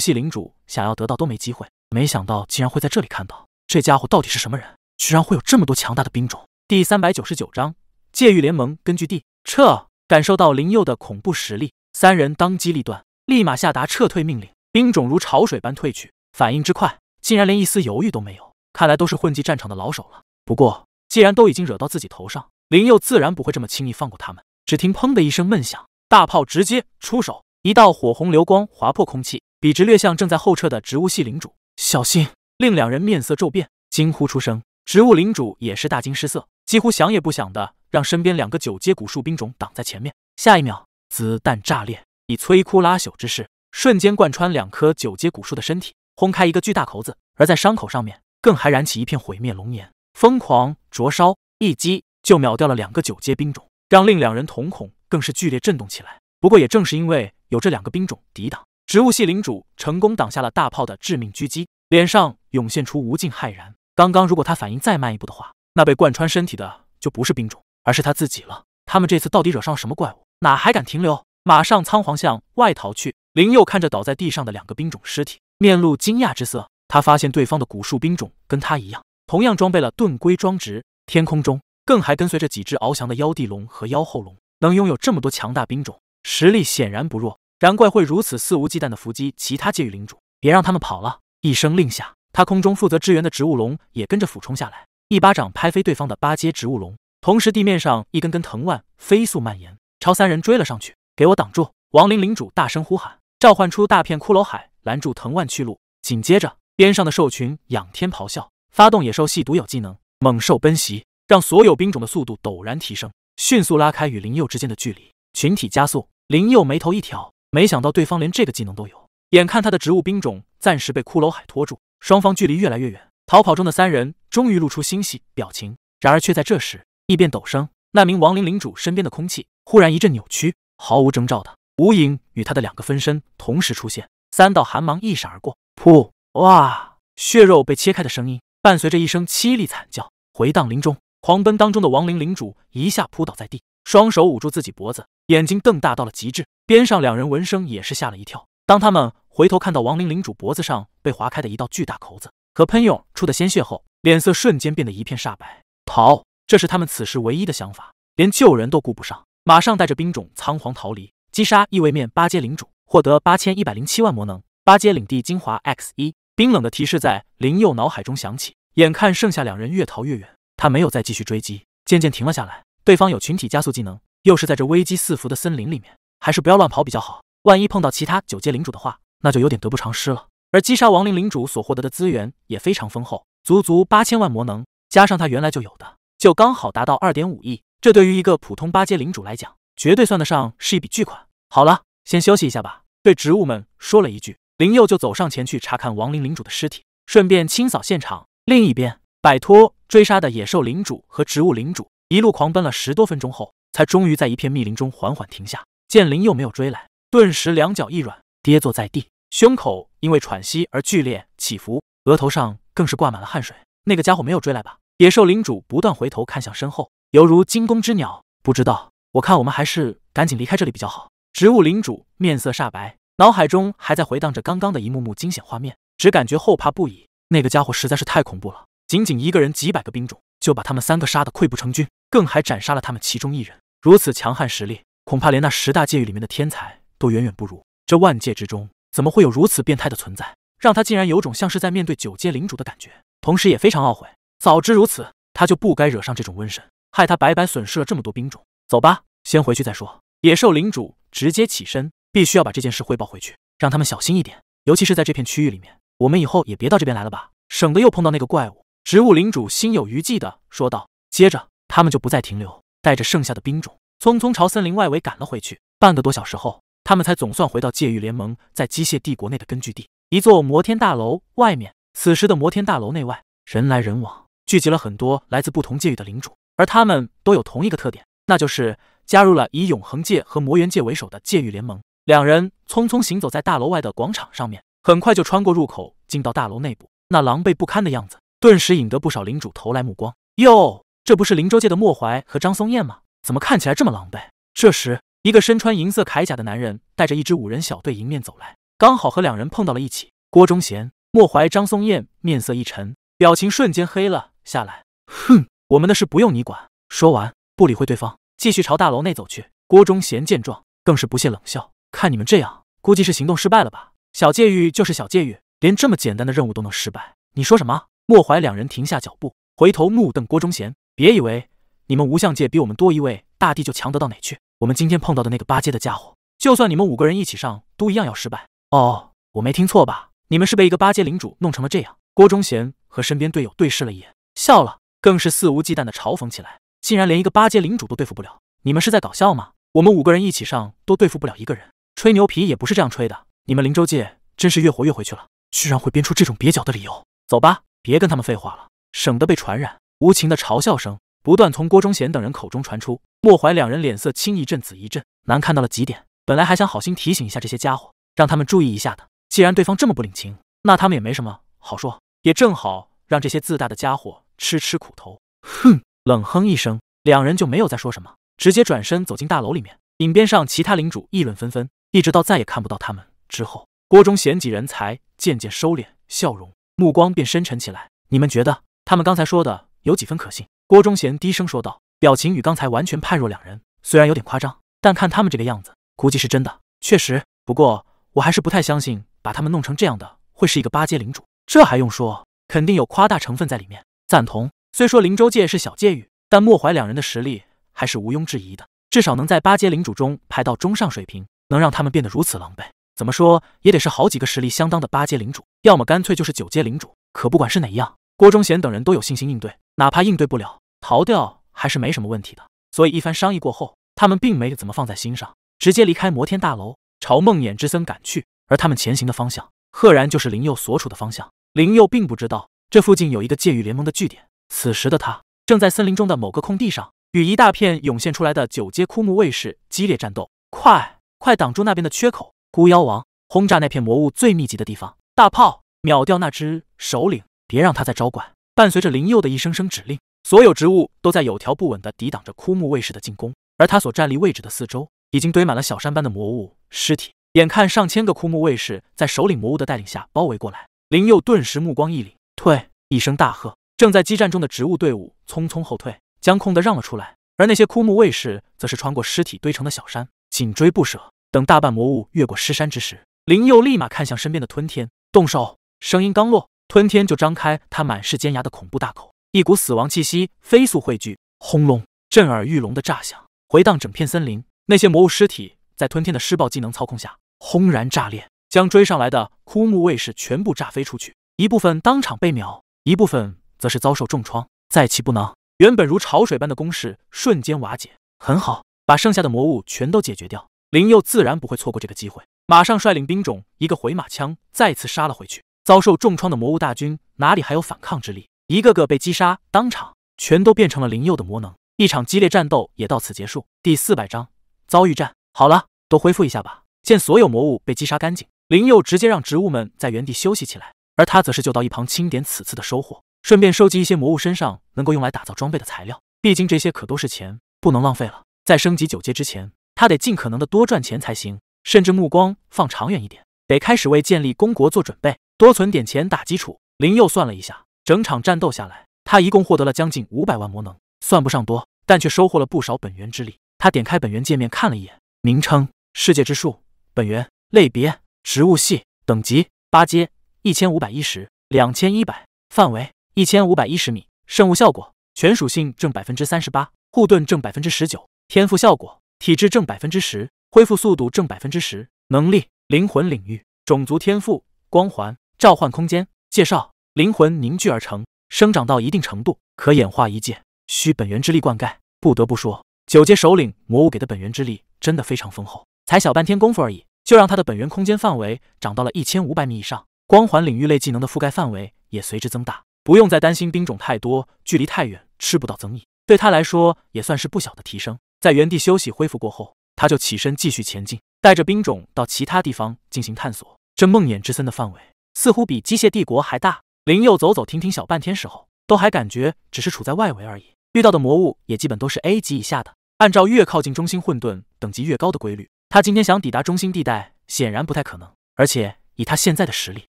S1: 系领主想要得到都没机会，没想到竟然会在这里看到这家伙到底是什么人，居然会有这么多强大的兵种。第三百九十九章：界域联盟根据地撤。感受到林佑的恐怖实力，三人当机立断，立马下达撤退命令，兵种如潮水般退去，反应之快，竟然连一丝犹豫都没有。看来都是混迹战场的老手了。不过既然都已经惹到自己头上，林佑自然不会这么轻易放过他们。只听砰的一声闷响，大炮直接出手。一道火红流光划破空气，笔直掠向正在后撤的植物系领主。小心！令两人面色骤变，惊呼出声。植物领主也是大惊失色，几乎想也不想的让身边两个九阶古树兵种挡在前面。下一秒，子弹炸裂，以摧枯拉朽之势，瞬间贯穿两颗九阶古树的身体，轰开一个巨大口子。而在伤口上面，更还燃起一片毁灭龙炎，疯狂灼烧。一击就秒掉了两个九阶兵种，让另两人瞳孔更是剧烈震动起来。不过也正是因为有这两个兵种抵挡，植物系领主成功挡下了大炮的致命狙击，脸上涌现出无尽骇然。刚刚如果他反应再慢一步的话，那被贯穿身体的就不是兵种，而是他自己了。他们这次到底惹上了什么怪物？哪还敢停留？马上仓皇向外逃去。林佑看着倒在地上的两个兵种尸体，面露惊讶之色。他发现对方的古树兵种跟他一样，同样装备了盾龟装殖。天空中更还跟随着几只翱翔的妖帝龙和妖后龙，能拥有这么多强大兵种。实力显然不弱，难怪会如此肆无忌惮的伏击其他界域领主，别让他们跑了！一声令下，他空中负责支援的植物龙也跟着俯冲下来，一巴掌拍飞对方的八阶植物龙，同时地面上一根根藤蔓飞速蔓延，朝三人追了上去。给我挡住！亡灵领主大声呼喊，召唤出大片骷髅海拦住藤蔓去路。紧接着，边上的兽群仰天咆哮，发动野兽系独有技能猛兽奔袭，让所有兵种的速度陡然提升，迅速拉开与灵佑之间的距离，群体加速。林佑眉头一挑，没想到对方连这个技能都有。眼看他的植物兵种暂时被骷髅海拖住，双方距离越来越远，逃跑中的三人终于露出欣喜表情。然而却在这时，异变陡生，那名亡灵领主身边的空气忽然一阵扭曲，毫无征兆的，无影与他的两个分身同时出现，三道寒芒一闪而过，噗！哇！血肉被切开的声音伴随着一声凄厉惨叫回荡林中，狂奔当中的亡灵领主一下扑倒在地。双手捂住自己脖子，眼睛瞪大到了极致。边上两人闻声也是吓了一跳。当他们回头看到亡灵领主脖子上被划开的一道巨大口子和喷涌出的鲜血后，脸色瞬间变得一片煞白。逃，这是他们此时唯一的想法，连救人都顾不上，马上带着兵种仓皇逃离。击杀异位面八阶领主，获得八千一百零七万魔能，八阶领地精华 X 一。冰冷的提示在林佑脑海中响起。眼看剩下两人越逃越远，他没有再继续追击，渐渐停了下来。对方有群体加速技能，又是在这危机四伏的森林里面，还是不要乱跑比较好。万一碰到其他九阶领主的话，那就有点得不偿失了。而击杀亡灵领主所获得的资源也非常丰厚，足足八千万魔能，加上他原来就有的，就刚好达到二点五亿。这对于一个普通八阶领主来讲，绝对算得上是一笔巨款。好了，先休息一下吧。对植物们说了一句，灵佑就走上前去查看亡灵领主的尸体，顺便清扫现场。另一边，摆脱追杀的野兽领主和植物领主。一路狂奔了十多分钟后，才终于在一片密林中缓缓停下。剑灵又没有追来，顿时两脚一软，跌坐在地，胸口因为喘息而剧烈起伏，额头上更是挂满了汗水。那个家伙没有追来吧？野兽领主不断回头看向身后，犹如惊弓之鸟。不知道，我看我们还是赶紧离开这里比较好。植物领主面色煞白，脑海中还在回荡着刚刚的一幕幕惊险画面，只感觉后怕不已。那个家伙实在是太恐怖了，仅仅一个人，几百个兵种。就把他们三个杀得溃不成军，更还斩杀了他们其中一人。如此强悍实力，恐怕连那十大界域里面的天才都远远不如。这万界之中，怎么会有如此变态的存在？让他竟然有种像是在面对九阶领主的感觉，同时也非常懊悔。早知如此，他就不该惹上这种瘟神，害他白白损失了这么多兵种。走吧，先回去再说。野兽领主直接起身，必须要把这件事汇报回去，让他们小心一点，尤其是在这片区域里面。我们以后也别到这边来了吧，省得又碰到那个怪物。植物领主心有余悸的说道，接着他们就不再停留，带着剩下的兵种，匆匆朝森林外围赶了回去。半个多小时后，他们才总算回到界域联盟在机械帝国内的根据地——一座摩天大楼外面。此时的摩天大楼内外人来人往，聚集了很多来自不同界域的领主，而他们都有同一个特点，那就是加入了以永恒界和魔元界为首的界域联盟。两人匆匆行走在大楼外的广场上面，很快就穿过入口进到大楼内部，那狼狈不堪的样子。顿时引得不少领主投来目光。哟，这不是灵州界的莫怀和张松燕吗？怎么看起来这么狼狈？这时，一个身穿银色铠甲的男人带着一支五人小队迎面走来，刚好和两人碰到了一起。郭忠贤、莫怀、张松燕面色一沉，表情瞬间黑了下来。哼，我们的事不用你管。说完，不理会对方，继续朝大楼内走去。郭忠贤见状，更是不屑冷笑：看你们这样，估计是行动失败了吧？小界域就是小界域，连这么简单的任务都能失败，你说什么？莫怀两人停下脚步，回头目瞪郭忠贤：“别以为你们无相界比我们多一位大帝就强得到哪去。我们今天碰到的那个八阶的家伙，就算你们五个人一起上，都一样要失败。”“哦，我没听错吧？你们是被一个八阶领主弄成了这样？”郭忠贤和身边队友对视了一眼，笑了，更是肆无忌惮的嘲讽起来：“竟然连一个八阶领主都对付不了，你们是在搞笑吗？我们五个人一起上都对付不了一个人，吹牛皮也不是这样吹的。你们灵州界真是越活越回去了，居然会编出这种蹩脚的理由。走吧。”别跟他们废话了，省得被传染。无情的嘲笑声不断从郭忠贤等人口中传出，莫怀两人脸色青一阵紫一阵，难看到了极点。本来还想好心提醒一下这些家伙，让他们注意一下的。既然对方这么不领情，那他们也没什么好说，也正好让这些自大的家伙吃吃苦头。哼！冷哼一声，两人就没有再说什么，直接转身走进大楼里面。影边上其他领主议论纷纷，一直到再也看不到他们之后，郭忠贤几人才渐渐收敛笑容。目光便深沉起来。你们觉得他们刚才说的有几分可信？郭忠贤低声说道，表情与刚才完全判若两人。虽然有点夸张，但看他们这个样子，估计是真的。确实，不过我还是不太相信，把他们弄成这样的会是一个八阶领主。这还用说？肯定有夸大成分在里面。赞同。虽说灵州界是小界域，但莫怀两人的实力还是毋庸置疑的，至少能在八阶领主中排到中上水平，能让他们变得如此狼狈。怎么说也得是好几个实力相当的八阶领主，要么干脆就是九阶领主。可不管是哪一样，郭忠贤等人都有信心应对，哪怕应对不了，逃掉还是没什么问题的。所以一番商议过后，他们并没有怎么放在心上，直接离开摩天大楼，朝梦魇之森赶去。而他们前行的方向，赫然就是灵佑所处的方向。灵佑并不知道这附近有一个界域联盟的据点，此时的他正在森林中的某个空地上，与一大片涌现出来的九阶枯木卫士激烈战斗。快，快挡住那边的缺口！孤妖王轰炸那片魔物最密集的地方，大炮秒掉那只首领，别让他再招怪。伴随着灵佑的一声声指令，所有植物都在有条不紊地抵挡着枯木卫士的进攻。而他所站立位置的四周，已经堆满了小山般的魔物尸体。眼看上千个枯木卫士在首领魔物的带领下包围过来，灵佑顿时目光一凛，退一声大喝，正在激战中的植物队伍匆匆后退，将空的让了出来。而那些枯木卫士则是穿过尸体堆成的小山，紧追不舍。等大半魔物越过尸山之时，林佑立马看向身边的吞天，动手。声音刚落，吞天就张开它满是尖牙的恐怖大口，一股死亡气息飞速汇聚，轰隆，震耳欲聋的炸响回荡整片森林。那些魔物尸体在吞天的施暴技能操控下轰然炸裂，将追上来的枯木卫士全部炸飞出去，一部分当场被秒，一部分则是遭受重创，再起不能。原本如潮水般的攻势瞬间瓦解。很好，把剩下的魔物全都解决掉。灵佑自然不会错过这个机会，马上率领兵种一个回马枪，再次杀了回去。遭受重创的魔物大军哪里还有反抗之力？一个个被击杀，当场全都变成了灵佑的魔能。一场激烈战斗也到此结束。第四百章遭遇战。好了，都恢复一下吧。见所有魔物被击杀干净，灵佑直接让植物们在原地休息起来，而他则是就到一旁清点此次的收获，顺便收集一些魔物身上能够用来打造装备的材料。毕竟这些可都是钱，不能浪费了。在升级九阶之前。他得尽可能的多赚钱才行，甚至目光放长远一点，得开始为建立公国做准备，多存点钱打基础。林佑算了一下，整场战斗下来，他一共获得了将近五百万魔能，算不上多，但却收获了不少本源之力。他点开本源界面看了一眼，名称：世界之树，本源类别：植物系，等级：八阶，一千五百一十，两千一百，范围：一千五百一十米，生物效果：全属性正百分之三十八，护盾正百分之十九，天赋效果。体质正百分之十，恢复速度正百分之十。能力：灵魂领域，种族天赋：光环，召唤空间。介绍：灵魂凝聚而成，生长到一定程度可演化一界，需本源之力灌溉。不得不说，九阶首领魔物给的本源之力真的非常丰厚，才小半天功夫而已，就让他的本源空间范围长到了一千五百米以上，光环领域类技能的覆盖范围也随之增大，不用再担心兵种太多、距离太远吃不到增益，对他来说也算是不小的提升。在原地休息恢复过后，他就起身继续前进，带着兵种到其他地方进行探索。这梦魇之森的范围似乎比机械帝国还大。林佑走走停停小半天时候，都还感觉只是处在外围而已。遇到的魔物也基本都是 A 级以下的。按照越靠近中心混沌等级越高的规律，他今天想抵达中心地带显然不太可能。而且以他现在的实力，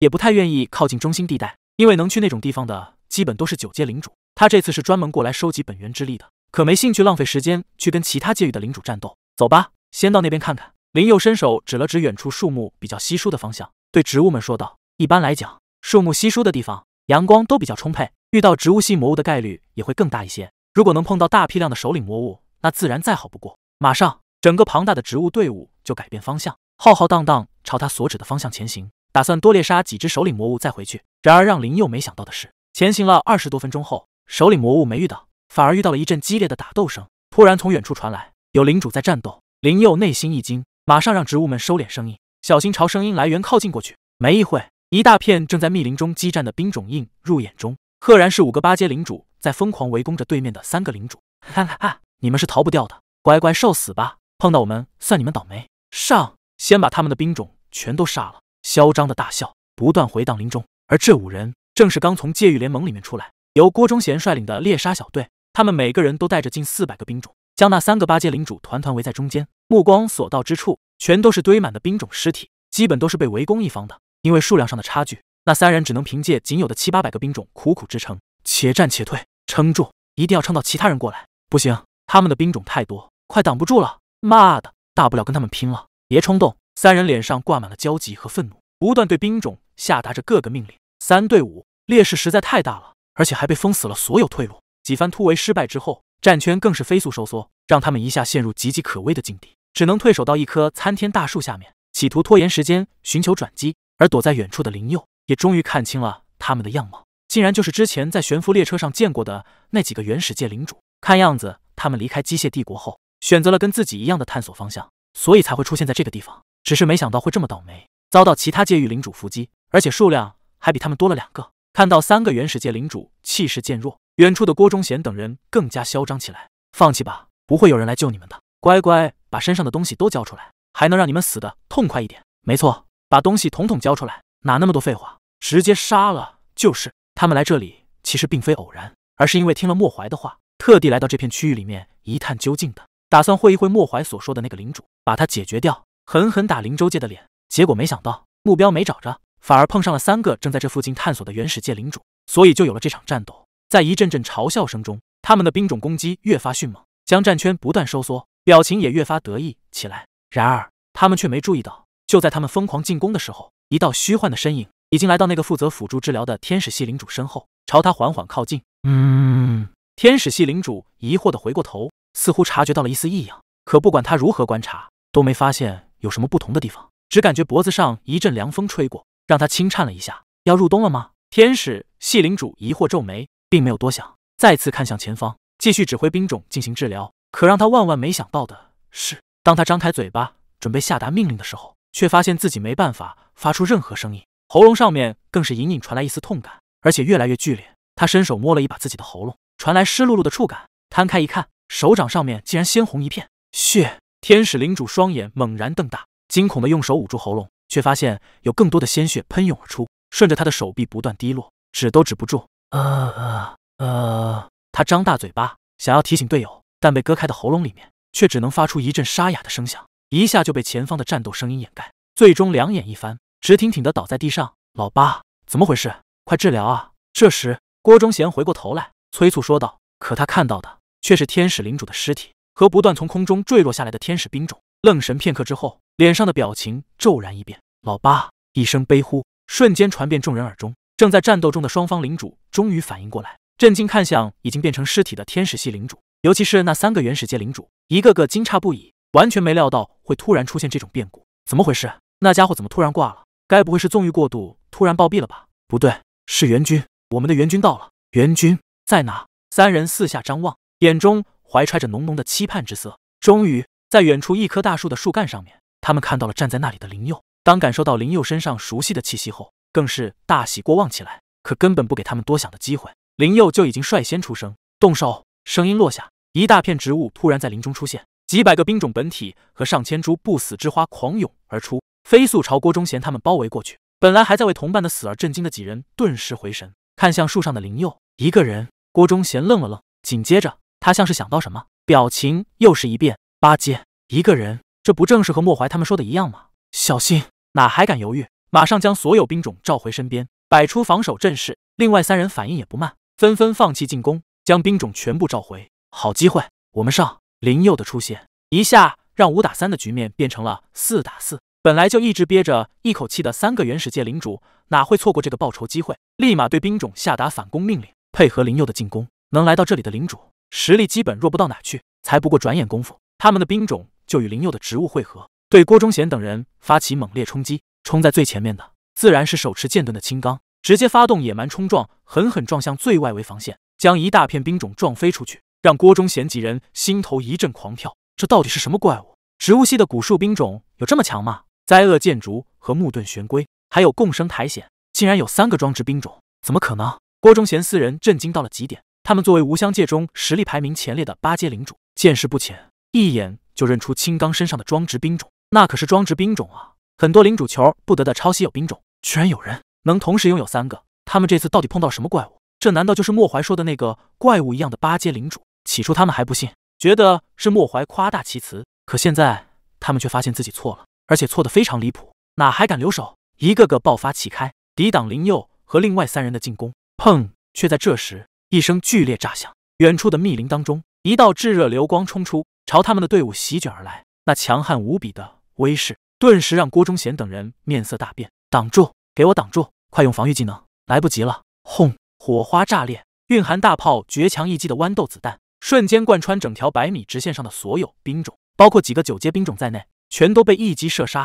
S1: 也不太愿意靠近中心地带，因为能去那种地方的基本都是九阶领主。他这次是专门过来收集本源之力的。可没兴趣浪费时间去跟其他界域的领主战斗，走吧，先到那边看看。林佑伸手指了指远处树木比较稀疏的方向，对植物们说道：“一般来讲，树木稀疏的地方，阳光都比较充沛，遇到植物系魔物的概率也会更大一些。如果能碰到大批量的首领魔物，那自然再好不过。”马上，整个庞大的植物队伍就改变方向，浩浩荡荡朝他所指的方向前行，打算多猎杀几只首领魔物再回去。然而，让林佑没想到的是，前行了二十多分钟后，首领魔物没遇到。反而遇到了一阵激烈的打斗声，突然从远处传来，有领主在战斗。林佑内心一惊，马上让植物们收敛声音，小心朝声音来源靠近过去。没一会，一大片正在密林中激战的兵种映入眼中，赫然是五个八阶领主在疯狂围攻着对面的三个领主。哈哈哈，你们是逃不掉的，乖乖受死吧！碰到我们算你们倒霉。上，先把他们的兵种全都杀了！嚣张的大笑不断回荡林中，而这五人正是刚从界域联盟里面出来，由郭忠贤率领的猎杀小队。他们每个人都带着近四百个兵种，将那三个八阶领主团团围在中间，目光所到之处，全都是堆满的兵种尸体，基本都是被围攻一方的。因为数量上的差距，那三人只能凭借仅有的七八百个兵种苦苦支撑，且战且退，撑住，一定要撑到其他人过来。不行，他们的兵种太多，快挡不住了！妈的，大不了跟他们拼了！别冲动！三人脸上挂满了焦急和愤怒，不断对兵种下达着各个命令。三对五，劣势实在太大了，而且还被封死了所有退路。几番突围失败之后，战圈更是飞速收缩，让他们一下陷入岌岌可危的境地，只能退守到一棵参天大树下面，企图拖延时间，寻求转机。而躲在远处的灵佑也终于看清了他们的样貌，竟然就是之前在悬浮列车上见过的那几个原始界领主。看样子，他们离开机械帝国后，选择了跟自己一样的探索方向，所以才会出现在这个地方。只是没想到会这么倒霉，遭到其他界域领主伏击，而且数量还比他们多了两个。看到三个原始界领主气势渐弱。远处的郭忠贤等人更加嚣张起来：“放弃吧，不会有人来救你们的。乖乖把身上的东西都交出来，还能让你们死的痛快一点。”“没错，把东西统统交出来，哪那么多废话，直接杀了就是。”他们来这里其实并非偶然，而是因为听了莫怀的话，特地来到这片区域里面一探究竟的，打算会一会莫怀所说的那个领主，把他解决掉，狠狠打灵州界的脸。结果没想到目标没找着，反而碰上了三个正在这附近探索的原始界领主，所以就有了这场战斗。在一阵阵嘲笑声中，他们的兵种攻击越发迅猛，将战圈不断收缩，表情也越发得意起来。然而，他们却没注意到，就在他们疯狂进攻的时候，一道虚幻的身影已经来到那个负责辅助治疗的天使系领主身后，朝他缓缓靠近。
S2: 嗯，
S1: 天使系领主疑惑地回过头，似乎察觉到了一丝异样，可不管他如何观察，都没发现有什么不同的地方，只感觉脖子上一阵凉风吹过，让他轻颤了一下。要入冬了吗？天使系领主疑惑皱眉。并没有多想，再次看向前方，继续指挥兵种进行治疗。可让他万万没想到的是，当他张开嘴巴准备下达命令的时候，却发现自己没办法发出任何声音，喉咙上面更是隐隐传来一丝痛感，而且越来越剧烈。他伸手摸了一把自己的喉咙，传来湿漉漉的触感，摊开一看，手掌上面竟然鲜红一片，血！天使领主双眼猛然瞪大，惊恐的用手捂住喉咙，却发现有更多的鲜血喷涌而出，顺着他的手臂不断滴落，止都止不住。呃呃呃，他张大嘴巴，想要提醒队友，但被割开的喉咙里面却只能发出一阵沙哑的声响，一下就被前方的战斗声音掩盖，最终两眼一翻，直挺挺的倒在地上。老八，怎么回事？快治疗啊！这时，郭忠贤回过头来，催促说道。可他看到的却是天使领主的尸体和不断从空中坠落下来的天使兵种。愣神片刻之后，脸上的表情骤然一变。老八一声悲呼，瞬间传遍众人耳中。正在战斗中的双方领主终于反应过来，震惊看向已经变成尸体的天使系领主，尤其是那三个原始界领主，一个个惊诧不已，完全没料到会突然出现这种变故。怎么回事？那家伙怎么突然挂了？该不会是纵欲过度突然暴毙了吧？不对，是援军，我们的援军到了。援军在哪？三人四下张望，眼中怀揣着浓浓的期盼之色。终于，在远处一棵大树的树干上面，他们看到了站在那里的灵佑。当感受到灵佑身上熟悉的气息后，更是大喜过望起来，可根本不给他们多想的机会，灵佑就已经率先出声动手。声音落下，一大片植物突然在林中出现，几百个兵种本体和上千株不死之花狂涌而出，飞速朝郭忠贤他们包围过去。本来还在为同伴的死而震惊的几人，顿时回神，看向树上的灵佑一个人。郭忠贤愣了愣，紧接着他像是想到什么，表情又是一变。八戒一个人，这不正是和莫怀他们说的一样吗？小心，哪还敢犹豫？马上将所有兵种召回身边，摆出防守阵势。另外三人反应也不慢，纷纷放弃进攻，将兵种全部召回。好机会，我们上！林佑的出现一下让五打三的局面变成了四打四。本来就一直憋着一口气的三个原始界领主，哪会错过这个报仇机会？立马对兵种下达反攻命令，配合林佑的进攻。能来到这里的领主，实力基本弱不到哪去。才不过转眼功夫，他们的兵种就与林佑的植物汇合，对郭忠贤等人发起猛烈冲击。冲在最前面的自然是手持剑盾的青钢，直接发动野蛮冲撞，狠狠撞向最外围防线，将一大片兵种撞飞出去，让郭忠贤几人心头一阵狂跳。这到底是什么怪物？植物系的古树兵种有这么强吗？灾厄剑竹和木盾玄龟，还有共生苔藓，竟然有三个装植兵种，怎么可能？郭忠贤四人震惊到了极点。他们作为无相界中实力排名前列的八阶领主，见识不浅，一眼就认出青钢身上的装植兵种，那可是装植兵种啊！很多领主球不得的超稀有兵种，居然有人能同时拥有三个。他们这次到底碰到什么怪物？这难道就是莫怀说的那个怪物一样的八阶领主？起初他们还不信，觉得是莫怀夸大其词。可现在他们却发现自己错了，而且错得非常离谱，哪还敢留手？一个个爆发起开，抵挡林佑和另外三人的进攻。砰！却在这时一声剧烈炸响，远处的密林当中，一道炙热流光冲出，朝他们的队伍席卷而来。那强悍无比的威势。顿时让郭忠贤等人面色大变，挡住，给我挡住！快用防御技能，来不及了！轰，火花炸裂，蕴含大炮绝强一击的豌豆子弹，瞬间贯穿整条百米直线上的所有兵种，包括几个九阶兵种在内，全都被一击射杀。